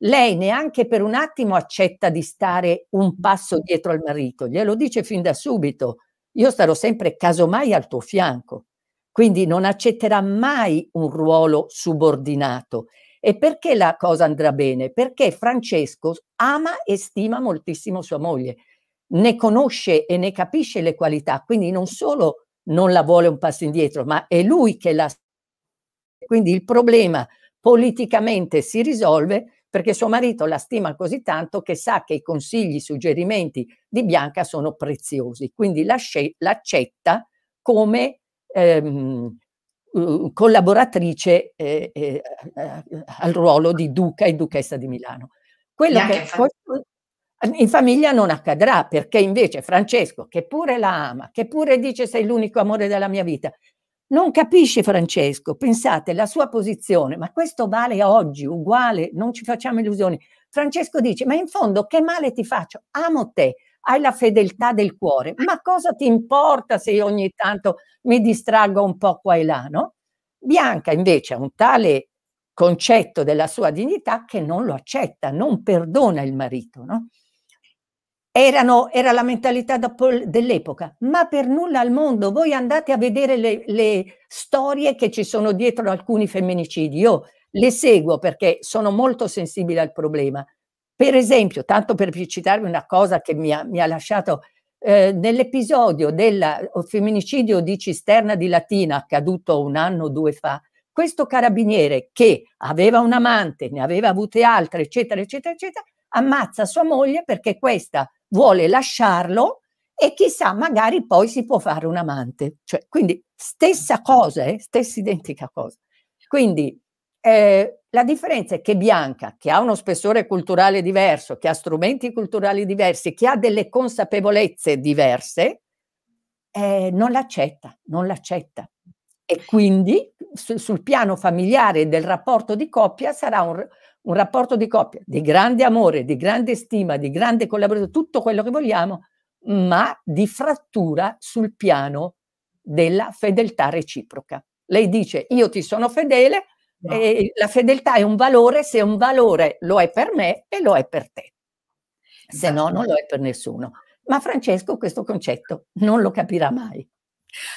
Lei neanche per un attimo accetta di stare un passo dietro al marito, glielo dice fin da subito, io starò sempre casomai al tuo fianco. Quindi non accetterà mai un ruolo subordinato e perché la cosa andrà bene? Perché Francesco ama e stima moltissimo sua moglie, ne conosce e ne capisce le qualità, quindi non solo non la vuole un passo indietro, ma è lui che la... Quindi il problema politicamente si risolve perché suo marito la stima così tanto che sa che i consigli, i suggerimenti di Bianca sono preziosi, quindi l'accetta come ehm, collaboratrice eh, eh, al ruolo di duca e duchessa di Milano. Quello che in famiglia non accadrà perché invece Francesco, che pure la ama, che pure dice sei l'unico amore della mia vita, non capisce Francesco, pensate la sua posizione, ma questo vale oggi, uguale, non ci facciamo illusioni. Francesco dice, ma in fondo che male ti faccio? Amo te, hai la fedeltà del cuore, ma cosa ti importa se io ogni tanto mi distraggo un po' qua e là, no? Bianca invece ha un tale concetto della sua dignità che non lo accetta, non perdona il marito, no? Erano, era la mentalità dell'epoca, ma per nulla al mondo. Voi andate a vedere le, le, storie che ci sono dietro alcuni femminicidi. Io le seguo perché sono molto sensibile al problema. Per esempio, tanto per citarvi una cosa che mi ha, mi ha lasciato, eh, nell'episodio del femminicidio di Cisterna di Latina, accaduto un anno o due fa, questo carabiniere che aveva un amante, ne aveva avute altre, eccetera, eccetera, eccetera, ammazza sua moglie perché questa vuole lasciarlo e chissà, magari poi si può fare un amante. Cioè, quindi stessa cosa, eh? stessa identica cosa. Quindi eh, la differenza è che Bianca, che ha uno spessore culturale diverso, che ha strumenti culturali diversi, che ha delle consapevolezze diverse, eh, non l'accetta, non l'accetta. E quindi su, sul piano familiare del rapporto di coppia sarà un, un rapporto di coppia di grande amore, di grande stima, di grande collaborazione, tutto quello che vogliamo, ma di frattura sul piano della fedeltà reciproca. Lei dice io ti sono fedele, No. Eh, la fedeltà è un valore se un valore lo è per me e lo è per te. Se no, non lo è per nessuno. Ma Francesco questo concetto non lo capirà mai.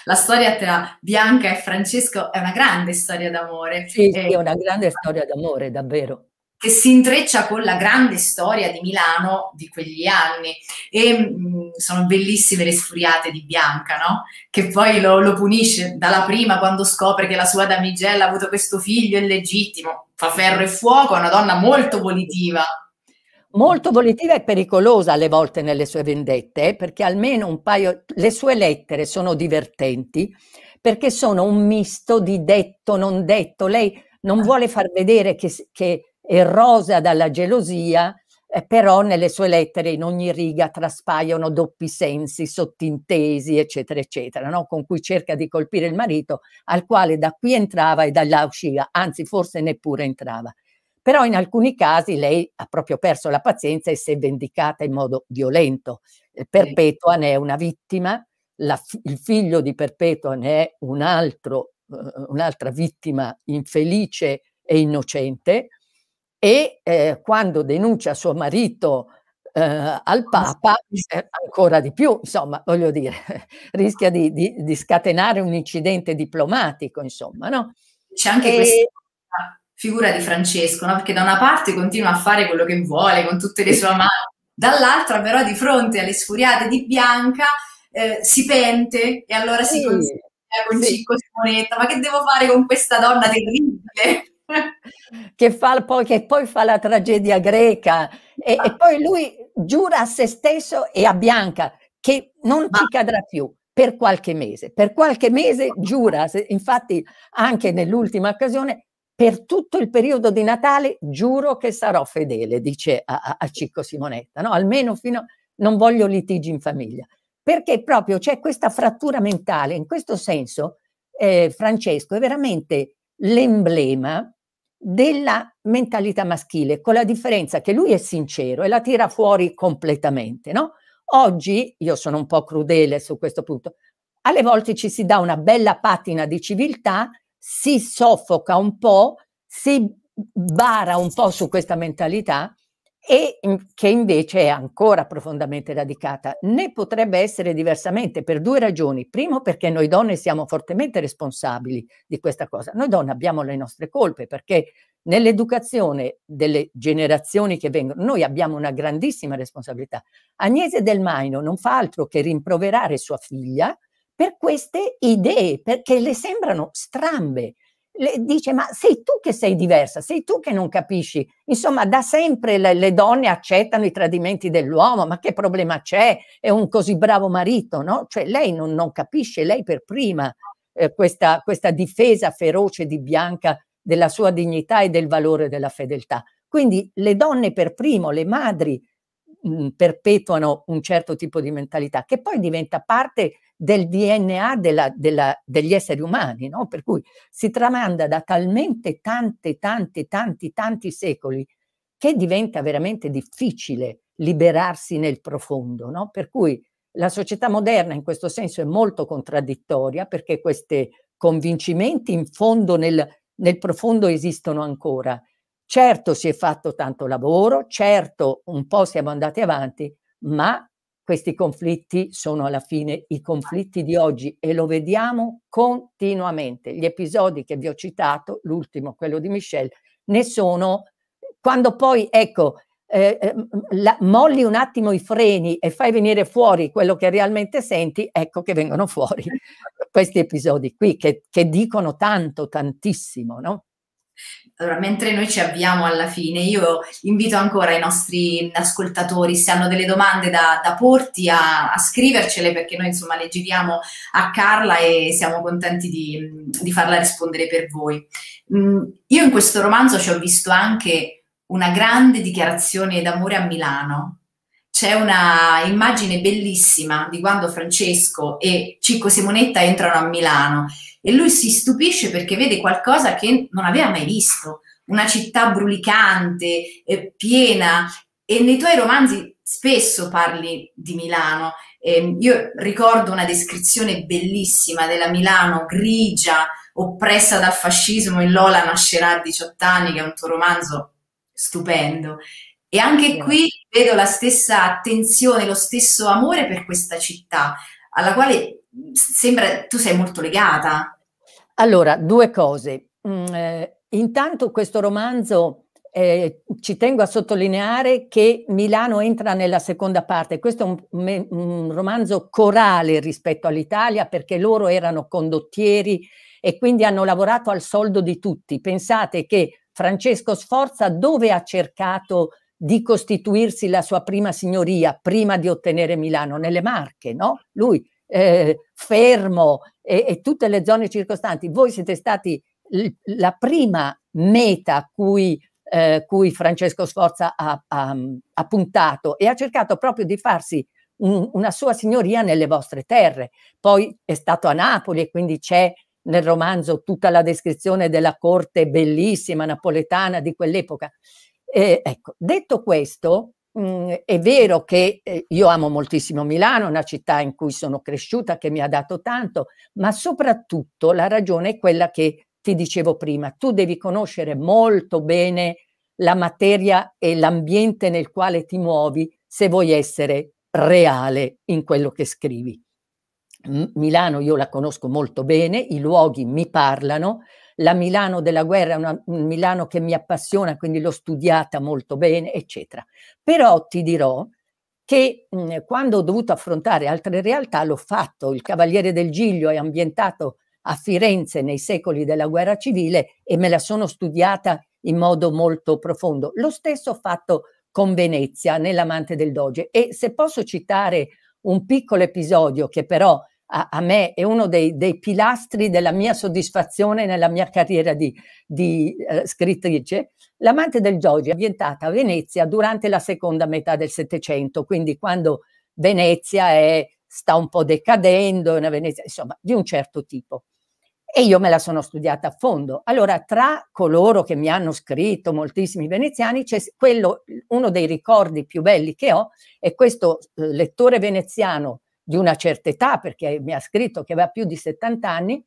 La storia tra Bianca e Francesco è una grande storia d'amore. Sì, e... Eh, è una grande storia d'amore, davvero che si intreccia con la grande storia di Milano di quegli anni. E mh, mm, sono bellissime le sfuriate di Bianca, no? Che poi lo, lo punisce dalla prima quando scopre che la sua damigella ha avuto questo figlio illegittimo. Fa ferro e fuoco, è una donna molto volitiva, molto volitiva e pericolosa alle volte nelle sue vendette, eh, perché almeno un paio, le sue lettere sono divertenti, perché sono un misto di detto, non detto. Lei non vuole far vedere che, che errosa dalla gelosia, eh, però nelle sue lettere in ogni riga traspaiono doppi sensi, sottintesi, eccetera, eccetera, no? con cui cerca di colpire il marito, al quale da qui entrava e da là usciva, anzi forse neppure entrava. Però in alcuni casi lei ha proprio perso la pazienza e si è vendicata in modo violento. Perpetua ne è una vittima, la, il figlio di Perpetua ne è un altro, uh, un'altra vittima infelice e innocente, e eh, quando denuncia suo marito eh, al ah, Papa eh, ancora di più, insomma, voglio dire, rischia di, di, di scatenare un incidente diplomatico, insomma, no? C'è anche e... questa figura di Francesco, no? perché da una parte continua a fare quello che vuole con tutte le sue mani, dall'altra però di fronte alle sfuriate di Bianca eh, si pente e allora sì. si consiglia con sì. Cicco Simonetta, ma che devo fare con questa donna terribile? che, fa, poi, che, poi, fa la tragedia greca e, ah. e, poi lui giura a se stesso e a Bianca che non ah. ci cadrà più per qualche mese. Per qualche mese giura, infatti anche nell'ultima occasione, per tutto il periodo di Natale giuro che sarò fedele, dice a, a Cicco Simonetta, no? almeno fino a... non voglio litigi in famiglia, perché proprio c'è questa frattura mentale, in questo senso eh, Francesco è veramente l'emblema della mentalità maschile, con la differenza che lui è sincero e la tira fuori completamente, no? Oggi, io sono un po' crudele su questo punto, alle volte ci si dà una bella patina di civiltà, si soffoca un po', si bara un po' su questa mentalità e che invece è ancora profondamente radicata, Ne potrebbe essere diversamente per due ragioni. Primo perché noi donne siamo fortemente responsabili di questa cosa. Noi donne abbiamo le nostre colpe perché nell'educazione delle generazioni che vengono noi abbiamo una grandissima responsabilità. Agnese Del Maino non fa altro che rimproverare sua figlia per queste idee, perché le sembrano strambe le dice ma sei tu che sei diversa, sei tu che non capisci. Insomma, da sempre le, le donne accettano i tradimenti dell'uomo, ma che problema c'è? È un così bravo marito, no? Cioè lei non, non capisce, lei per prima eh, questa, questa difesa feroce di Bianca della sua dignità e del valore della fedeltà. Quindi le donne per primo, le madri, mh, mm, perpetuano un certo tipo di mentalità che poi diventa parte del DNA della, della, degli esseri umani, no? per cui si tramanda da talmente tante, tanti, tanti, tanti secoli che diventa veramente difficile liberarsi nel profondo. No? Per cui la società moderna in questo senso è molto contraddittoria perché questi convincimenti in fondo nel, nel profondo esistono ancora. Certo si è fatto tanto lavoro, certo un po' siamo andati avanti, ma questi conflitti sono alla fine i conflitti di oggi e lo vediamo continuamente. Gli episodi che vi ho citato, l'ultimo, quello di Michel, ne sono quando poi, ecco, eh, ehm, la, molli un attimo i freni e fai venire fuori quello che realmente senti, ecco che vengono fuori questi episodi qui che, che dicono tanto, tantissimo, no? Allora, mentre noi ci avviamo alla fine, io invito ancora i nostri ascoltatori, se hanno delle domande da, da porti, a, a, scrivercele perché noi insomma le giriamo a Carla e siamo contenti di, di farla rispondere per voi. Mm, io in questo romanzo ci ho visto anche una grande dichiarazione d'amore a Milano, c'è una immagine bellissima di quando Francesco e Cicco Simonetta entrano a Milano e lui si stupisce perché vede qualcosa che non aveva mai visto, una città brulicante, eh, piena e nei tuoi romanzi spesso parli di Milano. Eh, io ricordo una descrizione bellissima della Milano grigia, oppressa dal fascismo in Lola nascerà a 18 anni, che è un tuo romanzo stupendo. E anche qui vedo la stessa attenzione, lo stesso amore per questa città, alla quale sembra tu sei molto legata. Allora, due cose. Mm, eh, intanto questo romanzo eh, ci tengo a sottolineare che Milano entra nella seconda parte. Questo è un, un romanzo corale rispetto all'Italia perché loro erano condottieri e quindi hanno lavorato al soldo di tutti. Pensate che Francesco Sforza dove ha cercato di costituirsi la sua prima signoria prima di ottenere Milano nelle Marche, no? Lui eh, fermo e, e, tutte le zone circostanti. Voi siete stati la prima meta a cui, eh, cui Francesco Sforza ha, ha, ha, puntato e ha cercato proprio di farsi un, una sua signoria nelle vostre terre. Poi è stato a Napoli e quindi c'è nel romanzo tutta la descrizione della corte bellissima napoletana di quell'epoca. Eh, ecco, detto questo, mh, mm, è vero che eh, io amo moltissimo Milano, una città in cui sono cresciuta, che mi ha dato tanto, ma soprattutto la ragione è quella che ti dicevo prima, tu devi conoscere molto bene la materia e l'ambiente nel quale ti muovi se vuoi essere reale in quello che scrivi. Milano io la conosco molto bene, i luoghi mi parlano, la Milano della guerra è una Milano che mi appassiona, quindi l'ho studiata molto bene, eccetera. Però ti dirò che mh, mm, quando ho dovuto affrontare altre realtà l'ho fatto, il Cavaliere del Giglio è ambientato a Firenze nei secoli della guerra civile e me la sono studiata in modo molto profondo. Lo stesso ho fatto con Venezia nell'amante del Doge e se posso citare un piccolo episodio che però a, a me è uno dei, dei, pilastri della mia soddisfazione nella mia carriera di, di eh, scrittrice. L'amante del Giorgio è ambientata a Venezia durante la seconda metà del Settecento, quindi quando Venezia è, sta un po' decadendo, una Venezia, insomma, di un certo tipo. E io me la sono studiata a fondo. Allora, tra coloro che mi hanno scritto, moltissimi veneziani, c'è quello, uno dei ricordi più belli che ho è questo eh, lettore veneziano di una certa età, perché mi ha scritto che aveva più di 70 anni,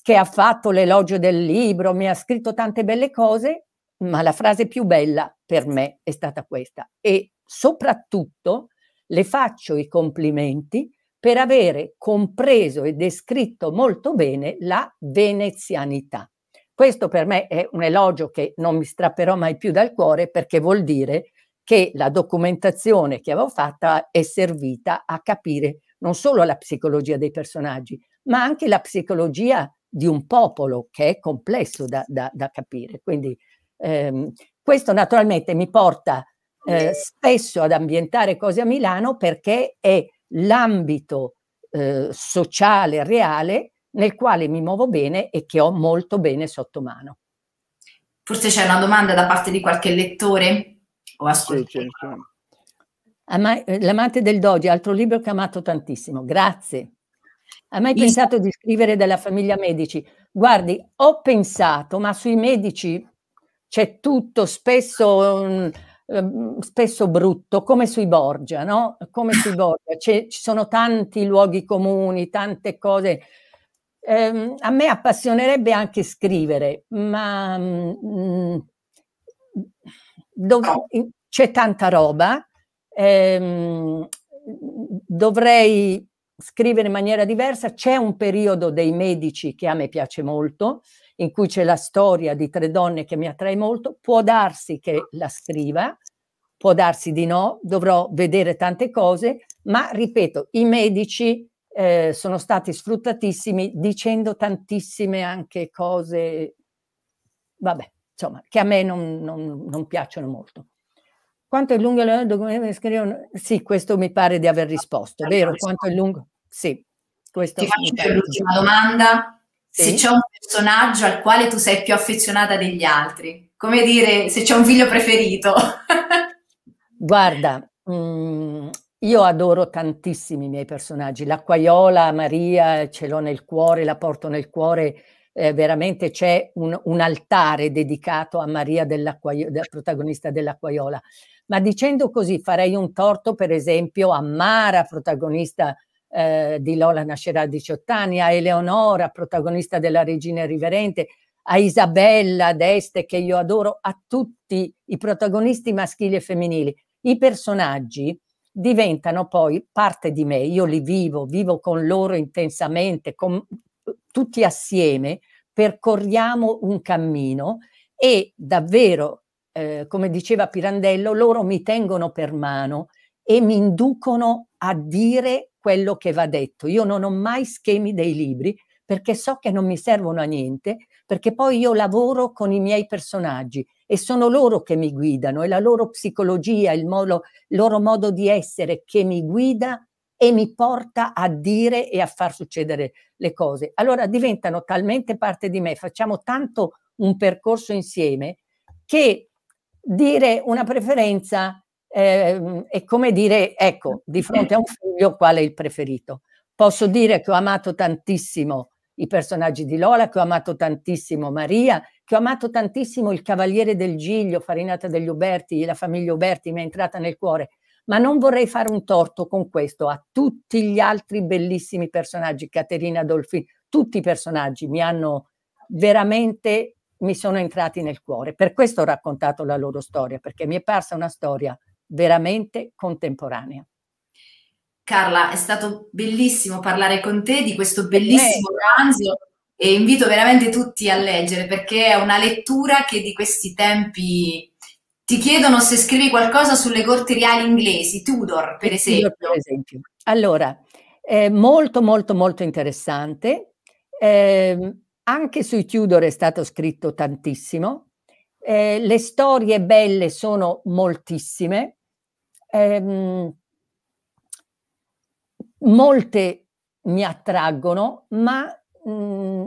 che ha fatto l'elogio del libro, mi ha scritto tante belle cose, ma la frase più bella per me è stata questa. E soprattutto le faccio i complimenti per avere compreso e descritto molto bene la venezianità. Questo per me è un elogio che non mi strapperò mai più dal cuore perché vuol dire che la documentazione che avevo fatta è servita a capire non solo la psicologia dei personaggi, ma anche la psicologia di un popolo che è complesso da, da, da capire. Quindi ehm, questo naturalmente mi porta eh, spesso ad ambientare cose a Milano perché è l'ambito eh, sociale reale nel quale mi muovo bene e che ho molto bene sotto mano. Forse c'è una domanda da parte di qualche lettore o ascoltatore. Sì, certo. Ama- L'amante del doge, altro libro che ho amato tantissimo, grazie. Ha mai pensato di scrivere della famiglia Medici? Guardi, ho pensato, ma sui medici c'è tutto, spesso... Ehm, spesso brutto, come sui Borgia, no? Come sui Borgia, ci sono tanti luoghi comuni, tante cose. Eh, a me appassionerebbe anche scrivere, ma mh, mm, mm, dove, ah. c'è tanta roba ehm, dovrei scrivere in maniera diversa. C'è un periodo dei medici che a me piace molto, in cui c'è la storia di tre donne che mi attrae molto. Può darsi che la scriva, può darsi di no, dovrò vedere tante cose, ma ripeto, i medici eh, sono stati sfruttatissimi dicendo tantissime anche cose, vabbè, insomma, che a me non, non, non piacciono molto. Quanto è lungo il scrivono? Sì, questo mi pare di aver risposto, ah, vero? Quanto è lungo? Sì. Questo Ti faccio per certo. l'ultima domanda. Sì. Se c'è un personaggio al quale tu sei più affezionata degli altri, come dire se c'è un figlio preferito. Guarda, mh, mm, io adoro tantissimi i miei personaggi, l'acquaiola, Maria, ce l'ho nel cuore, la porto nel cuore eh, veramente c'è un, un, altare dedicato a Maria, dell'acquaio, della protagonista dell'Acquaiola. Ma dicendo così farei un torto, per esempio, a Mara, protagonista eh, di Lola nascerà a 18 anni, a Eleonora, protagonista della Regina Riverente, a Isabella d'Este, che io adoro, a tutti i protagonisti maschili e femminili. I personaggi diventano poi parte di me, io li vivo, vivo con loro intensamente, con, tutti assieme percorriamo un cammino e davvero, eh, come diceva Pirandello, loro mi tengono per mano e mi inducono a dire quello che va detto. Io non ho mai schemi dei libri perché so che non mi servono a niente, perché poi io lavoro con i miei personaggi e sono loro che mi guidano, è la loro psicologia, il, modo, il loro modo di essere che mi guida e mi porta a dire e a far succedere le cose. Allora diventano talmente parte di me, facciamo tanto un percorso insieme che dire una preferenza eh, è come dire, ecco, di fronte a un figlio qual è il preferito. Posso dire che ho amato tantissimo i personaggi di Lola, che ho amato tantissimo Maria, che ho amato tantissimo il Cavaliere del Giglio, Farinata degli Uberti, la famiglia Uberti mi è entrata nel cuore ma non vorrei fare un torto con questo a tutti gli altri bellissimi personaggi, Caterina Dolfin, tutti i personaggi mi hanno veramente, mi sono entrati nel cuore. Per questo ho raccontato la loro storia, perché mi è parsa una storia veramente contemporanea. Carla, è stato bellissimo parlare con te di questo bellissimo eh. romanzo e invito veramente tutti a leggere perché è una lettura che di questi tempi ti chiedono se scrivi qualcosa sulle corti reali inglesi, Tudor per esempio. per esempio. Allora, è molto molto molto interessante. Eh, anche sui Tudor è stato scritto tantissimo. Eh, le storie belle sono moltissime. Ehm, molte mi attraggono, ma mh, mm,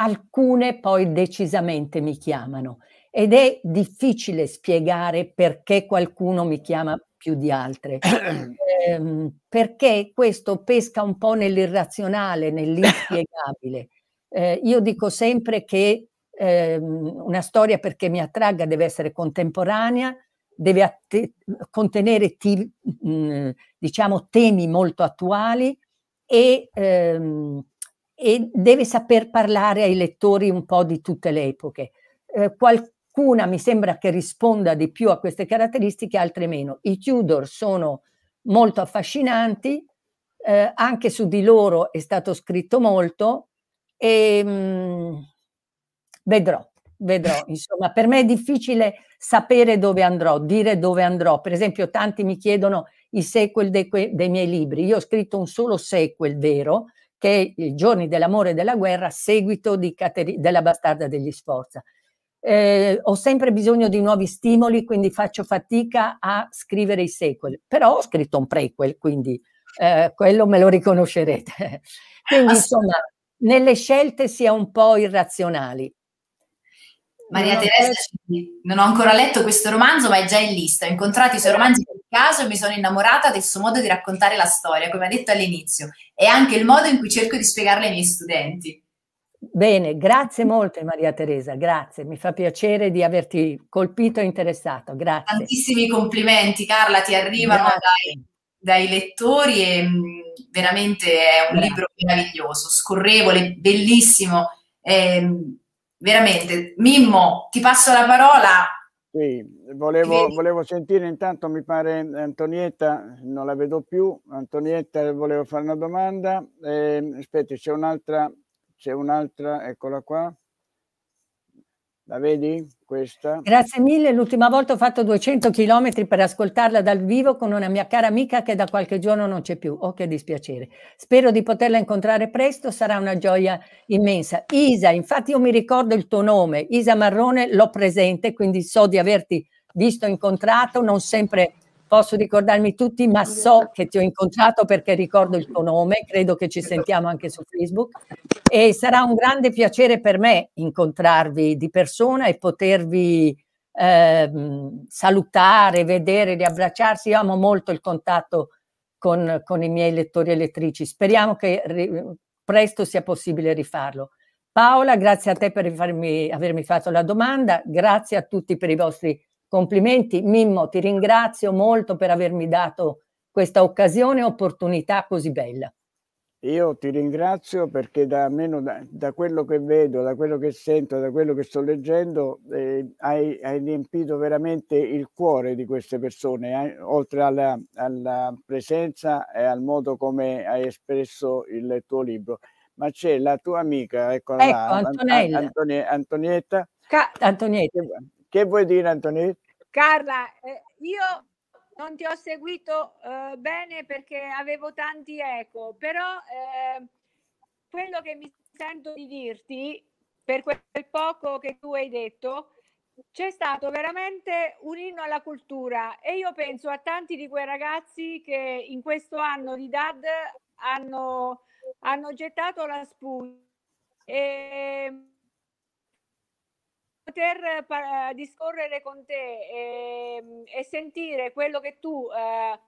alcune poi decisamente mi chiamano ed è difficile spiegare perché qualcuno mi chiama più di altre, eh, perché questo pesca un po' nell'irrazionale, nell'inspiegabile. Eh, io dico sempre che eh, una storia perché mi attragga deve essere contemporanea, deve att- contenere ti- mh, mm, diciamo, temi molto attuali e, ehm, e, deve saper parlare ai lettori un po' di tutte le epoche. Eh, qual- una mi sembra che risponda di più a queste caratteristiche, altre meno. I Tudor sono molto affascinanti, eh, anche su di loro è stato scritto molto e mh, mm, vedrò, vedrò. Insomma, per me è difficile sapere dove andrò, dire dove andrò. Per esempio, tanti mi chiedono i sequel dei, dei miei libri. Io ho scritto un solo sequel vero, che è I giorni dell'amore e della guerra, seguito di Cateri- della bastarda degli Sforza eh, ho sempre bisogno di nuovi stimoli, quindi faccio fatica a scrivere i sequel. Però ho scritto un prequel, quindi eh, quello me lo riconoscerete. quindi insomma, nelle scelte si è un po' irrazionali. Maria non Teresa, ho... non ho ancora letto questo romanzo, ma è già in lista. Ho incontrato i suoi romanzi per caso e mi sono innamorata del suo modo di raccontare la storia, come ha detto all'inizio, e anche il modo in cui cerco di spiegarla ai miei studenti. Bene, grazie molto Maria Teresa, grazie, mi fa piacere di averti colpito e interessato, grazie. Tantissimi complimenti Carla, ti arrivano dai, dai, lettori e mm, veramente è un grazie. libro meraviglioso, scorrevole, bellissimo, eh, veramente. Mimmo, ti passo la parola. Sì, volevo, volevo, sentire intanto, mi pare Antonietta, non la vedo più, Antonietta voleva fare una domanda, eh, aspetta c'è un'altra c'è un'altra, eccola qua. La vedi questa? Grazie mille, l'ultima volta ho fatto 200 km per ascoltarla dal vivo con una mia cara amica che da qualche giorno non c'è più, oh che dispiacere. Spero di poterla incontrare presto, sarà una gioia immensa. Isa, infatti io mi ricordo il tuo nome, Isa Marrone l'ho presente, quindi so di averti visto, incontrato, non sempre posso ricordarmi tutti, ma so che ti ho incontrato perché ricordo il tuo nome, credo che ci sentiamo anche su Facebook e sarà un grande piacere per me incontrarvi di persona e potervi eh, salutare, vedere, riabbracciarsi. Io amo molto il contatto con, con i miei lettori e lettrici. Speriamo che ri, presto sia possibile rifarlo. Paola, grazie a te per farmi, avermi fatto la domanda, grazie a tutti per i vostri Complimenti, Mimmo, ti ringrazio molto per avermi dato questa occasione e opportunità così bella. Io ti ringrazio perché da, almeno da, da, quello che vedo, da quello che sento, da quello che sto leggendo, eh, hai, hai, riempito veramente il cuore di queste persone, eh, oltre alla, alla, presenza e al modo come hai espresso il tuo libro. Ma c'è la tua amica, eccola ecco, là, Antonella. Antonietta. Ca- Antonietta. Che vuoi dire, Antonio? Carla, eh, io non ti ho seguito eh, bene perché avevo tanti eco, però eh, quello che mi sento di dirti, per quel poco che tu hai detto, c'è stato veramente un inno alla cultura e io penso a tanti di quei ragazzi che in questo anno di DAD hanno, hanno gettato la spugna. E ehm, poter par- eh, discorrere con te e, ehm, e, sentire quello che tu eh,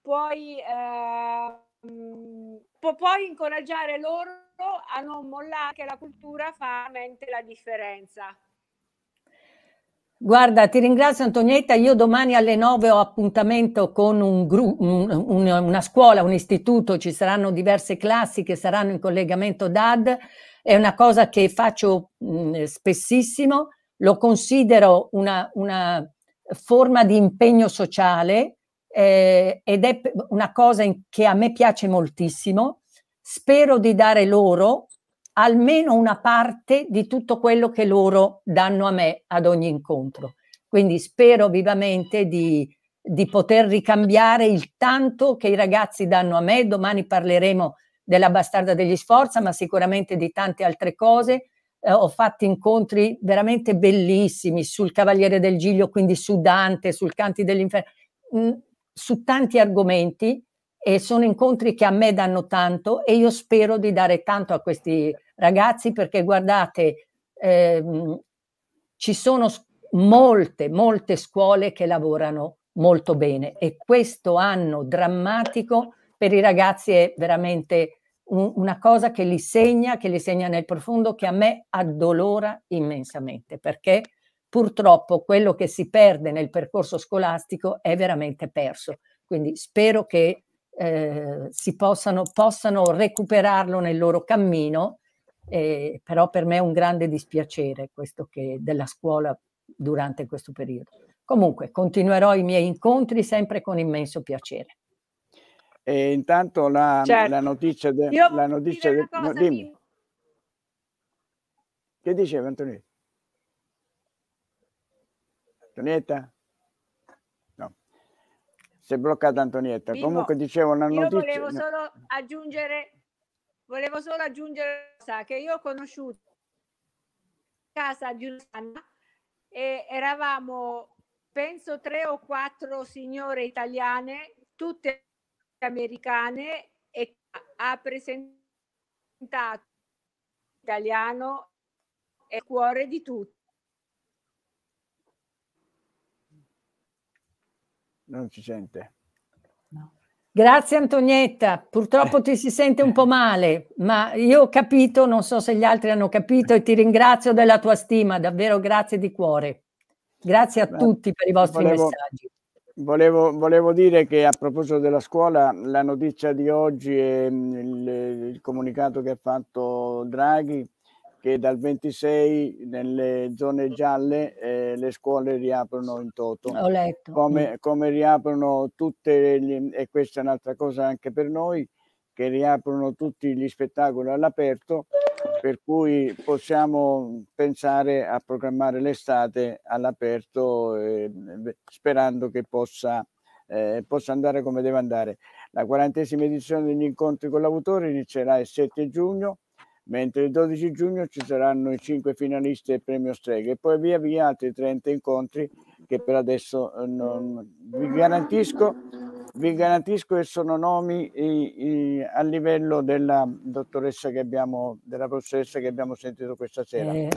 puoi, eh, pu- puoi incoraggiare loro a non mollare, che la cultura fa veramente la differenza. Guarda, ti ringrazio Antonietta, io domani alle 9 ho appuntamento con un gru- un, una scuola, un istituto, ci saranno diverse classi che saranno in collegamento DAD. È una cosa che faccio mh, mhmm, spessissimo, lo considero una, una, forma di impegno sociale eh, ed è una cosa in, che a me piace moltissimo. Spero di dare loro almeno una parte di tutto quello che loro danno a me ad ogni incontro. Quindi spero vivamente di, di poter ricambiare il tanto che i ragazzi danno a me. Domani parleremo della Bastarda degli Sforza, ma sicuramente di tante altre cose. Eh, ho fatto incontri veramente bellissimi sul Cavaliere del Giglio, quindi su Dante, sul Canti dell'Inferno, mm, su tanti argomenti e sono incontri che a me danno tanto e io spero di dare tanto a questi ragazzi perché guardate, ehm, ci sono molte, molte scuole che lavorano molto bene e questo anno drammatico per i ragazzi è veramente un, una cosa che li segna, che li segna nel profondo, che a me addolora immensamente, perché purtroppo quello che si perde nel percorso scolastico è veramente perso. Quindi spero che eh, si possano, possano, recuperarlo nel loro cammino, eh, però per me è un grande dispiacere questo che della scuola durante questo periodo. Comunque continuerò i miei incontri sempre con immenso piacere. E intanto la, certo. la notizia... De, Io la notizia de, cosa, dimmi. Che diceva Antonietta? Antonietta? No. Si è bloccata Antonietta. Bimbo, Comunque dicevo la notizia... Io volevo solo aggiungere... Volevo solo aggiungere che io ho conosciuto casa di Ulana e eravamo penso tre o quattro signore italiane tutte americane e ha presentato italiano è il cuore di tutti. Non ci sente. Grazie Antonietta, purtroppo ti si sente un po' male, ma io ho capito, non so se gli altri hanno capito e ti ringrazio della tua stima, davvero grazie di cuore. Grazie a Beh, tutti per i vostri volevo... messaggi. Volevo, volevo, dire che a proposito della scuola, la notizia di oggi è mm, il, il comunicato che ha fatto Draghi che dal 26 nelle zone gialle eh, le scuole riaprono in toto. Ho letto. Come, mm. come riaprono tutte, gli, e questa è un'altra cosa anche per noi, che riaprono tutti gli spettacoli all'aperto per cui possiamo pensare a programmare l'estate all'aperto eh, sperando che possa, eh, possa, andare come deve andare. La quarantesima edizione degli incontri con l'autore inizierà il 7 giugno, mentre il 12 giugno ci saranno i 5 finalisti del premio Strega e poi via via altri 30 incontri che per adesso eh, non vi garantisco vi garantisco che sono nomi i, i, a livello della dottoressa che abbiamo, della professoressa che abbiamo sentito questa sera. Eh.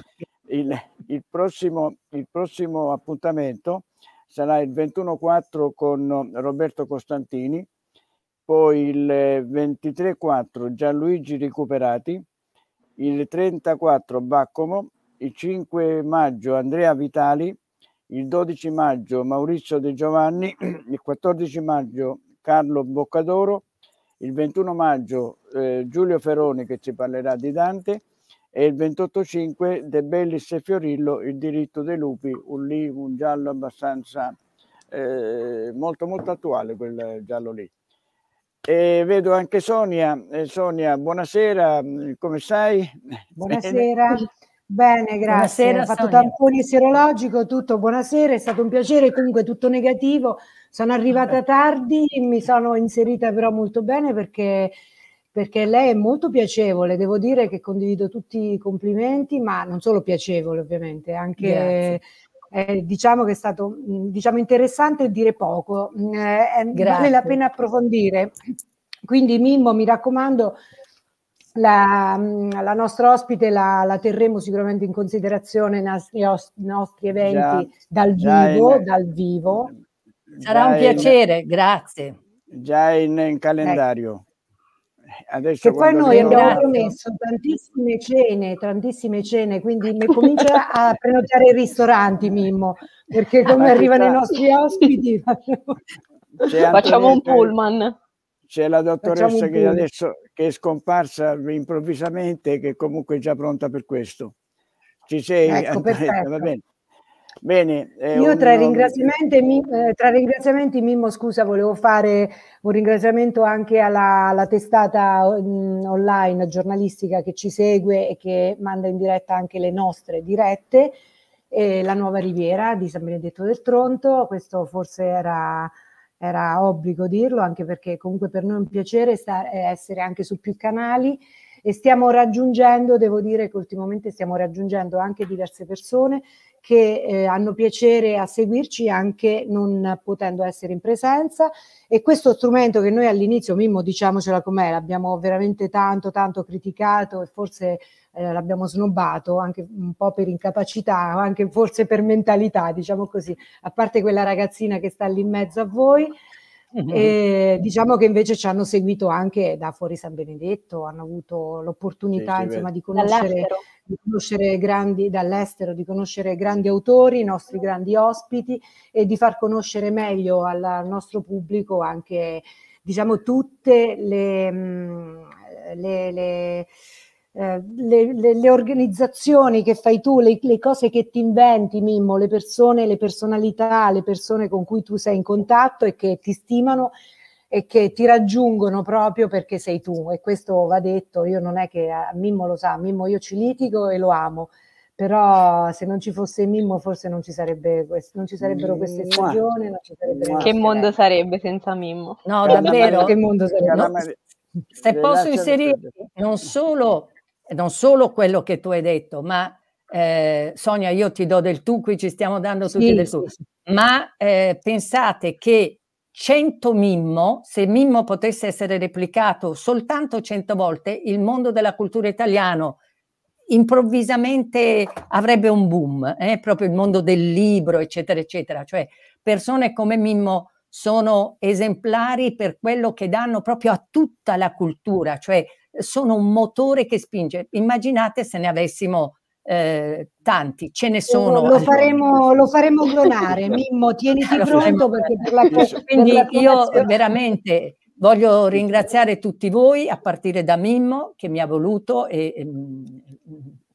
Il, il, prossimo, il, prossimo, appuntamento sarà il 21-4 con Roberto Costantini, poi il 23-4 Gianluigi Recuperati, il 34 Baccomo, il 5 maggio Andrea Vitali, il 12 maggio Maurizio De Giovanni, il 14 maggio Carlo Boccadoro, il 21 maggio eh, Giulio Feroni che ci parlerà di Dante e il 28-5 De Bellis e Fiorillo, Il diritto dei lupi, un, lì, un giallo abbastanza eh, molto molto attuale quel giallo lì. E vedo anche Sonia. Eh, Sonia, buonasera, come stai? Buonasera. Bene, grazie. Buonasera, Ho fatto Sonia. serologico, tutto buonasera, è stato un piacere, comunque tutto negativo. Sono arrivata tardi, mi sono inserita però molto bene perché, perché lei è molto piacevole, devo dire che condivido tutti i complimenti, ma non solo piacevole ovviamente, anche eh, diciamo che è stato mm, diciamo, interessante dire poco, mm, eh, eh, vale la pena approfondire. Quindi Mimmo, mi raccomando, la, mm, la, nostra ospite la, la, terremo sicuramente in considerazione nei nostri eventi già, dal, vivo, in, dal vivo. Sarà un piacere, in, grazie. Già in, in calendario. Eh, adesso che poi noi abbiamo no, promesso tantissime cene, tantissime cene, quindi mi comincia a prenotare i ristoranti, Mimmo, perché ah, come arrivano i nostri ospiti facciamo un pullman c'è la dottoressa che adesso che è scomparsa improvvisamente, che comunque è già pronta per questo. Ci sei? Ecco, Va bene. Bene, Io un... tra, ringraziamenti, eh, tra ringraziamenti, Mimmo, scusa, volevo fare un ringraziamento anche alla, alla testata mm, online giornalistica che ci segue e che manda in diretta anche le nostre dirette, eh, La Nuova Riviera di San Benedetto del Tronto, questo forse era era obbligo dirlo, anche perché comunque per noi è un piacere star- eh, essere anche su più canali e stiamo raggiungendo, devo dire che ultimamente stiamo raggiungendo anche diverse persone che eh, hanno piacere a seguirci anche non potendo essere in presenza e questo strumento che noi all'inizio, Mimmo, diciamocela com'è, l'abbiamo veramente tanto tanto criticato e forse eh, l'abbiamo snobbato anche un po' per incapacità, anche forse per mentalità, diciamo così, a parte quella ragazzina che sta lì in mezzo a voi. mm E diciamo che invece ci hanno seguito anche da fuori San Benedetto, hanno avuto l'opportunità sì, insomma, di, conoscere, di, conoscere, grandi dall'estero, di conoscere grandi autori, i nostri grandi ospiti e di far conoscere meglio al, al nostro pubblico anche diciamo, tutte le, mm, le, le eh, le, le, le, organizzazioni che fai tu, le, le, cose che ti inventi, Mimmo, le persone, le personalità, le persone con cui tu sei in contatto e che ti stimano e che ti raggiungono proprio perché sei tu. E questo va detto, io non è che a eh, Mimmo lo sa, Mimmo io ci litigo e lo amo. Però se non ci fosse Mimmo forse non ci, sarebbe questo, non ci sarebbero mm, queste stagioni. che mondo sarebbe senza Mimmo? No, davvero? Che mondo sarebbe? No? se posso inserire non solo non solo quello che tu hai detto, ma eh, Sonia, io ti do del tu, qui ci stiamo dando tutti sì, del tu, sì. ma eh, pensate che 100 Mimmo, se Mimmo potesse essere replicato soltanto 100 volte, il mondo della cultura italiano improvvisamente avrebbe un boom, eh, proprio il mondo del libro, eccetera, eccetera. Cioè persone come Mimmo sono esemplari per quello che danno proprio a tutta la cultura, cioè sono un motore che spinge. Immaginate se ne avessimo eh, tanti, ce ne sono. Lo, lo faremo, lo faremo clonare, Mimmo, tieniti lo pronto perché per la, per Quindi la io veramente voglio ringraziare tutti voi, a partire da Mimmo che mi ha voluto e, e mm,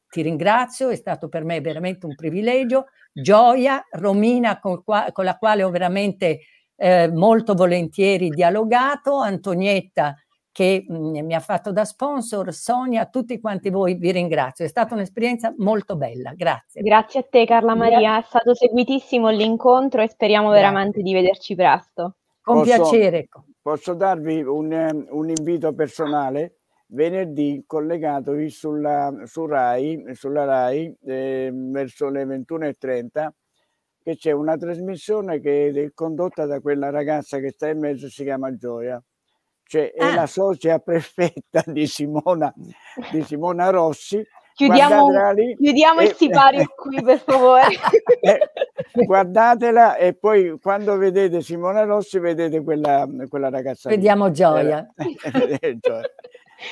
ti ringrazio, è stato per me veramente un privilegio. Gioia, Romina con, qua, con la quale ho veramente eh, molto volentieri dialogato, Antonietta che mh, mm, mi ha fatto da sponsor, Sonia, tutti quanti voi vi ringrazio, è stata un'esperienza molto bella, grazie. Grazie a te Carla Maria, è stato seguitissimo l'incontro e speriamo grazie. veramente di vederci presto. Con posso, piacere. Posso darvi un, eh, un, invito personale? Venerdì collegatevi sulla, su Rai, sulla Rai eh, verso le 21.30 che c'è una trasmissione che è condotta da quella ragazza che sta in mezzo, si chiama Gioia. Cioè, ah. è la socia perfetta di Simona, di Simona Rossi. Chiudiamo, lì, chiudiamo e, il sipario qui per favore. Eh, guardatela e poi quando vedete Simona Rossi vedete quella, quella ragazza. Vediamo Gioia. Eh, eh, Gioia.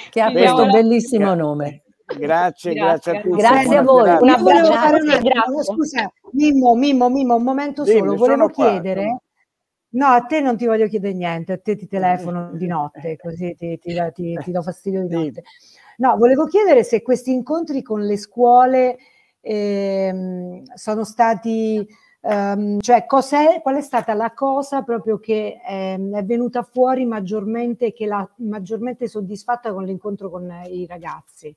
Che ha questo bellissimo nome. Grazie, grazie, a tutti. Grazie a voi. Grazie. Una volevo fare una grazie. scusa, Mimmo, Mimmo, Mimmo, un momento Dimmi, solo. Volevo chiedere. Qua. No, a te non ti voglio chiedere niente, a te ti telefono di notte, così ti, ti, ti, ti do fastidio di notte. No, volevo chiedere se questi incontri con le scuole eh, sono stati, ehm, cioè qual è stata la cosa proprio che ehm, è venuta fuori maggiormente, che l'ha maggiormente soddisfatta con l'incontro con i ragazzi?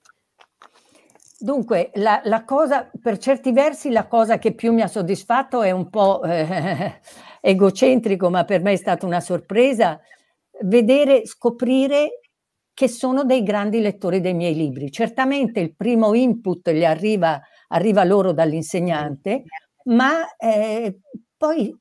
Dunque, la, la, cosa, per certi versi, la cosa che più mi ha soddisfatto è un po' eh, egocentrico, ma per me è stata una sorpresa, vedere, scoprire che sono dei grandi lettori dei miei libri. Certamente il primo input gli arriva, arriva loro dall'insegnante, ma eh, poi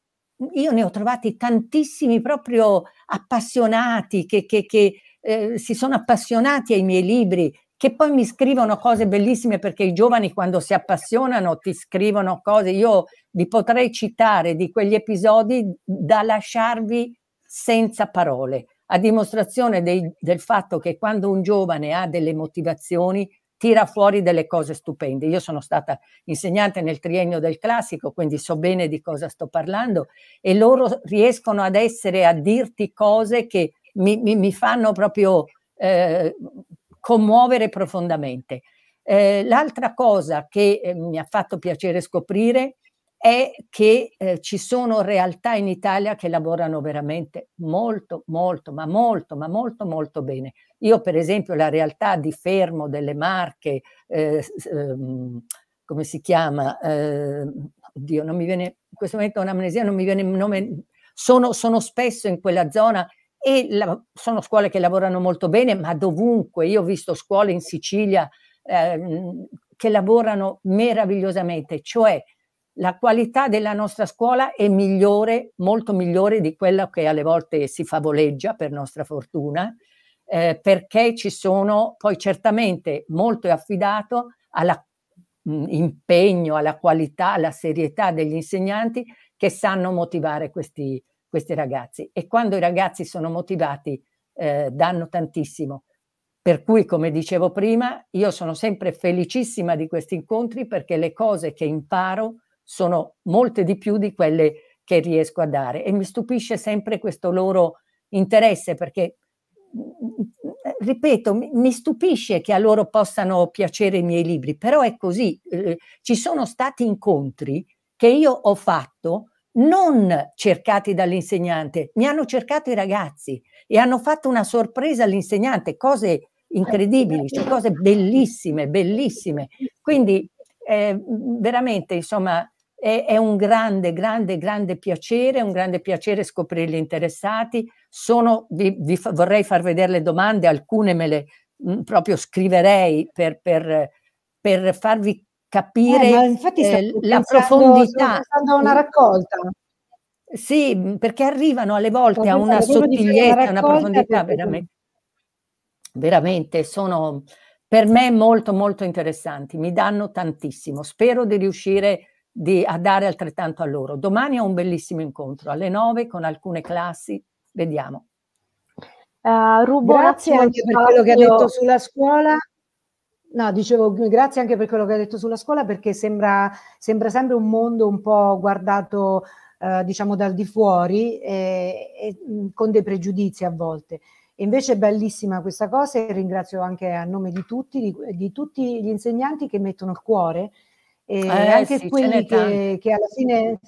io ne ho trovati tantissimi proprio appassionati che, che, che eh, si sono appassionati ai miei libri che poi mi scrivono cose bellissime perché i giovani quando si appassionano ti scrivono cose, io vi potrei citare di quegli episodi da lasciarvi senza parole, a dimostrazione dei, del fatto che quando un giovane ha delle motivazioni tira fuori delle cose stupende. Io sono stata insegnante nel triennio del classico, quindi so bene di cosa sto parlando e loro riescono ad essere, a dirti cose che mi, mi, mi fanno proprio eh, commuovere profondamente. Eh, l'altra cosa che eh, mi ha fatto piacere scoprire è che eh, ci sono realtà in Italia che lavorano veramente molto, molto, ma molto, ma molto, molto bene. Io per esempio la realtà di Fermo delle Marche, eh, ehm, come si chiama? Eh, oddio, non mi viene, in questo momento ho un'amnesia, non mi viene il nome, sono, sono spesso in quella zona e la, sono scuole che lavorano molto bene, ma dovunque, io ho visto scuole in Sicilia eh, che lavorano meravigliosamente, cioè la qualità della nostra scuola è migliore, molto migliore di quella che alle volte si favoleggia per nostra fortuna, eh, perché ci sono, poi certamente molto è affidato all'impegno, alla qualità, alla serietà degli insegnanti che sanno motivare questi, questi ragazzi e quando i ragazzi sono motivati eh, danno tantissimo. Per cui, come dicevo prima, io sono sempre felicissima di questi incontri perché le cose che imparo sono molte di più di quelle che riesco a dare e mi stupisce sempre questo loro interesse perché, ripeto, mi stupisce che a loro possano piacere i miei libri, però è così. Eh, ci sono stati incontri che io ho fatto non cercati dall'insegnante, mi hanno cercato i ragazzi e hanno fatto una sorpresa all'insegnante, cose incredibili, cioè cose bellissime, bellissime. Quindi eh, veramente, insomma, è, è, un grande, grande, grande piacere, un grande piacere scoprire gli interessati. Sono, vi, vi fa, vorrei far vedere le domande, alcune me le mh, mm, proprio scriverei per, per, per farvi capire eh, eh, la pensando, Stando a una raccolta. Sì, perché arrivano alle volte a una sottigliezza, una profondità veramente, veramente sono per me molto molto interessanti, mi danno tantissimo. Spero di riuscire di, a dare altrettanto a loro. Domani ho un bellissimo incontro alle 9 con alcune classi, vediamo. Uh, rubo Grazie anche per quello che ha detto sulla scuola. No, dicevo mm, grazie anche per quello che ha detto sulla scuola perché sembra, sembra sempre un mondo un po' guardato eh, diciamo dal di fuori e, e, mm, con dei pregiudizi a volte. invece è bellissima questa cosa e ringrazio anche a nome di tutti, di, di tutti gli insegnanti che mettono il cuore e eh, anche sì, quelli che, che, alla fine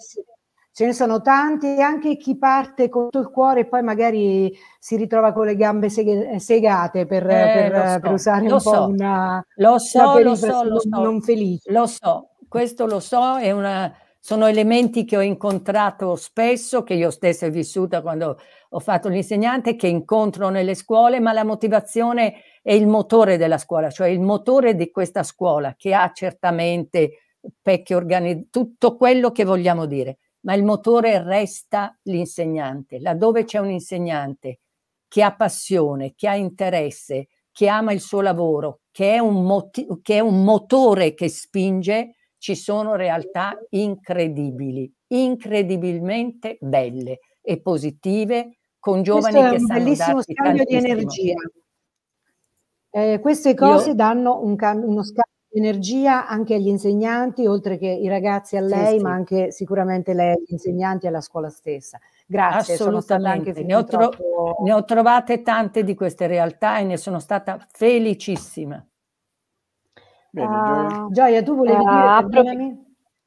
ce ne sono tanti, anche chi parte con tutto il cuore e poi magari si ritrova con le gambe seghe, segate per, eh, per, so, per, usare un so, po' una, lo so, una lo so, lo so, non felice. Lo so, questo lo so, una, sono elementi che ho incontrato spesso, che io stessa ho vissuta quando ho fatto l'insegnante, che incontro nelle scuole, ma la motivazione è il motore della scuola, cioè il motore di questa scuola che ha certamente pecchi organizzati, tutto quello che vogliamo dire ma il motore resta l'insegnante. Laddove c'è un insegnante che ha passione, che ha interesse, che ama il suo lavoro, che è un, mot- che è un motore che spinge, ci sono realtà incredibili, incredibilmente belle e positive, con giovani che sanno darti Questo è un bellissimo scambio di energia. Eh, queste cose Io... danno un, uno scambio energia anche agli insegnanti, oltre che i ragazzi a lei, sì, sì. ma anche sicuramente lei agli insegnanti e alla scuola stessa. Grazie, assolutamente. Anche ne, ho tro- troppo... ne ho trovate tante di queste realtà e ne sono stata felicissima. Bene, ah, Gioia. Uh, Gioia, tu volevi uh, dire, approf-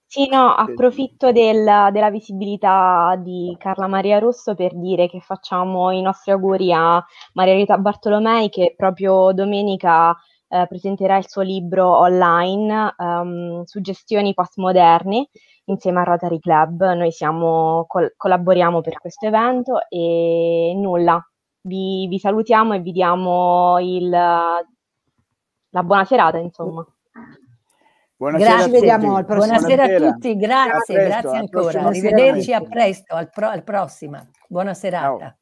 sì, no, approfitto del, della visibilità di Carla Maria Rosso per dire che facciamo i nostri auguri a Maria Rita Bartolomei che proprio domenica eh, presenterà il suo libro online, um, ehm, Suggestioni postmoderne insieme a Rotary Club. Noi siamo, col- collaboriamo per questo evento e nulla, vi, vi salutiamo e vi diamo il, la buona serata, insomma. Buonasera grazie, a vediamo al prossimo. Buonasera, Buonasera a tutti, grazie, a presto, grazie ancora. Arrivederci, a presto, al, pro- al prossimo. Buona serata. Ciao.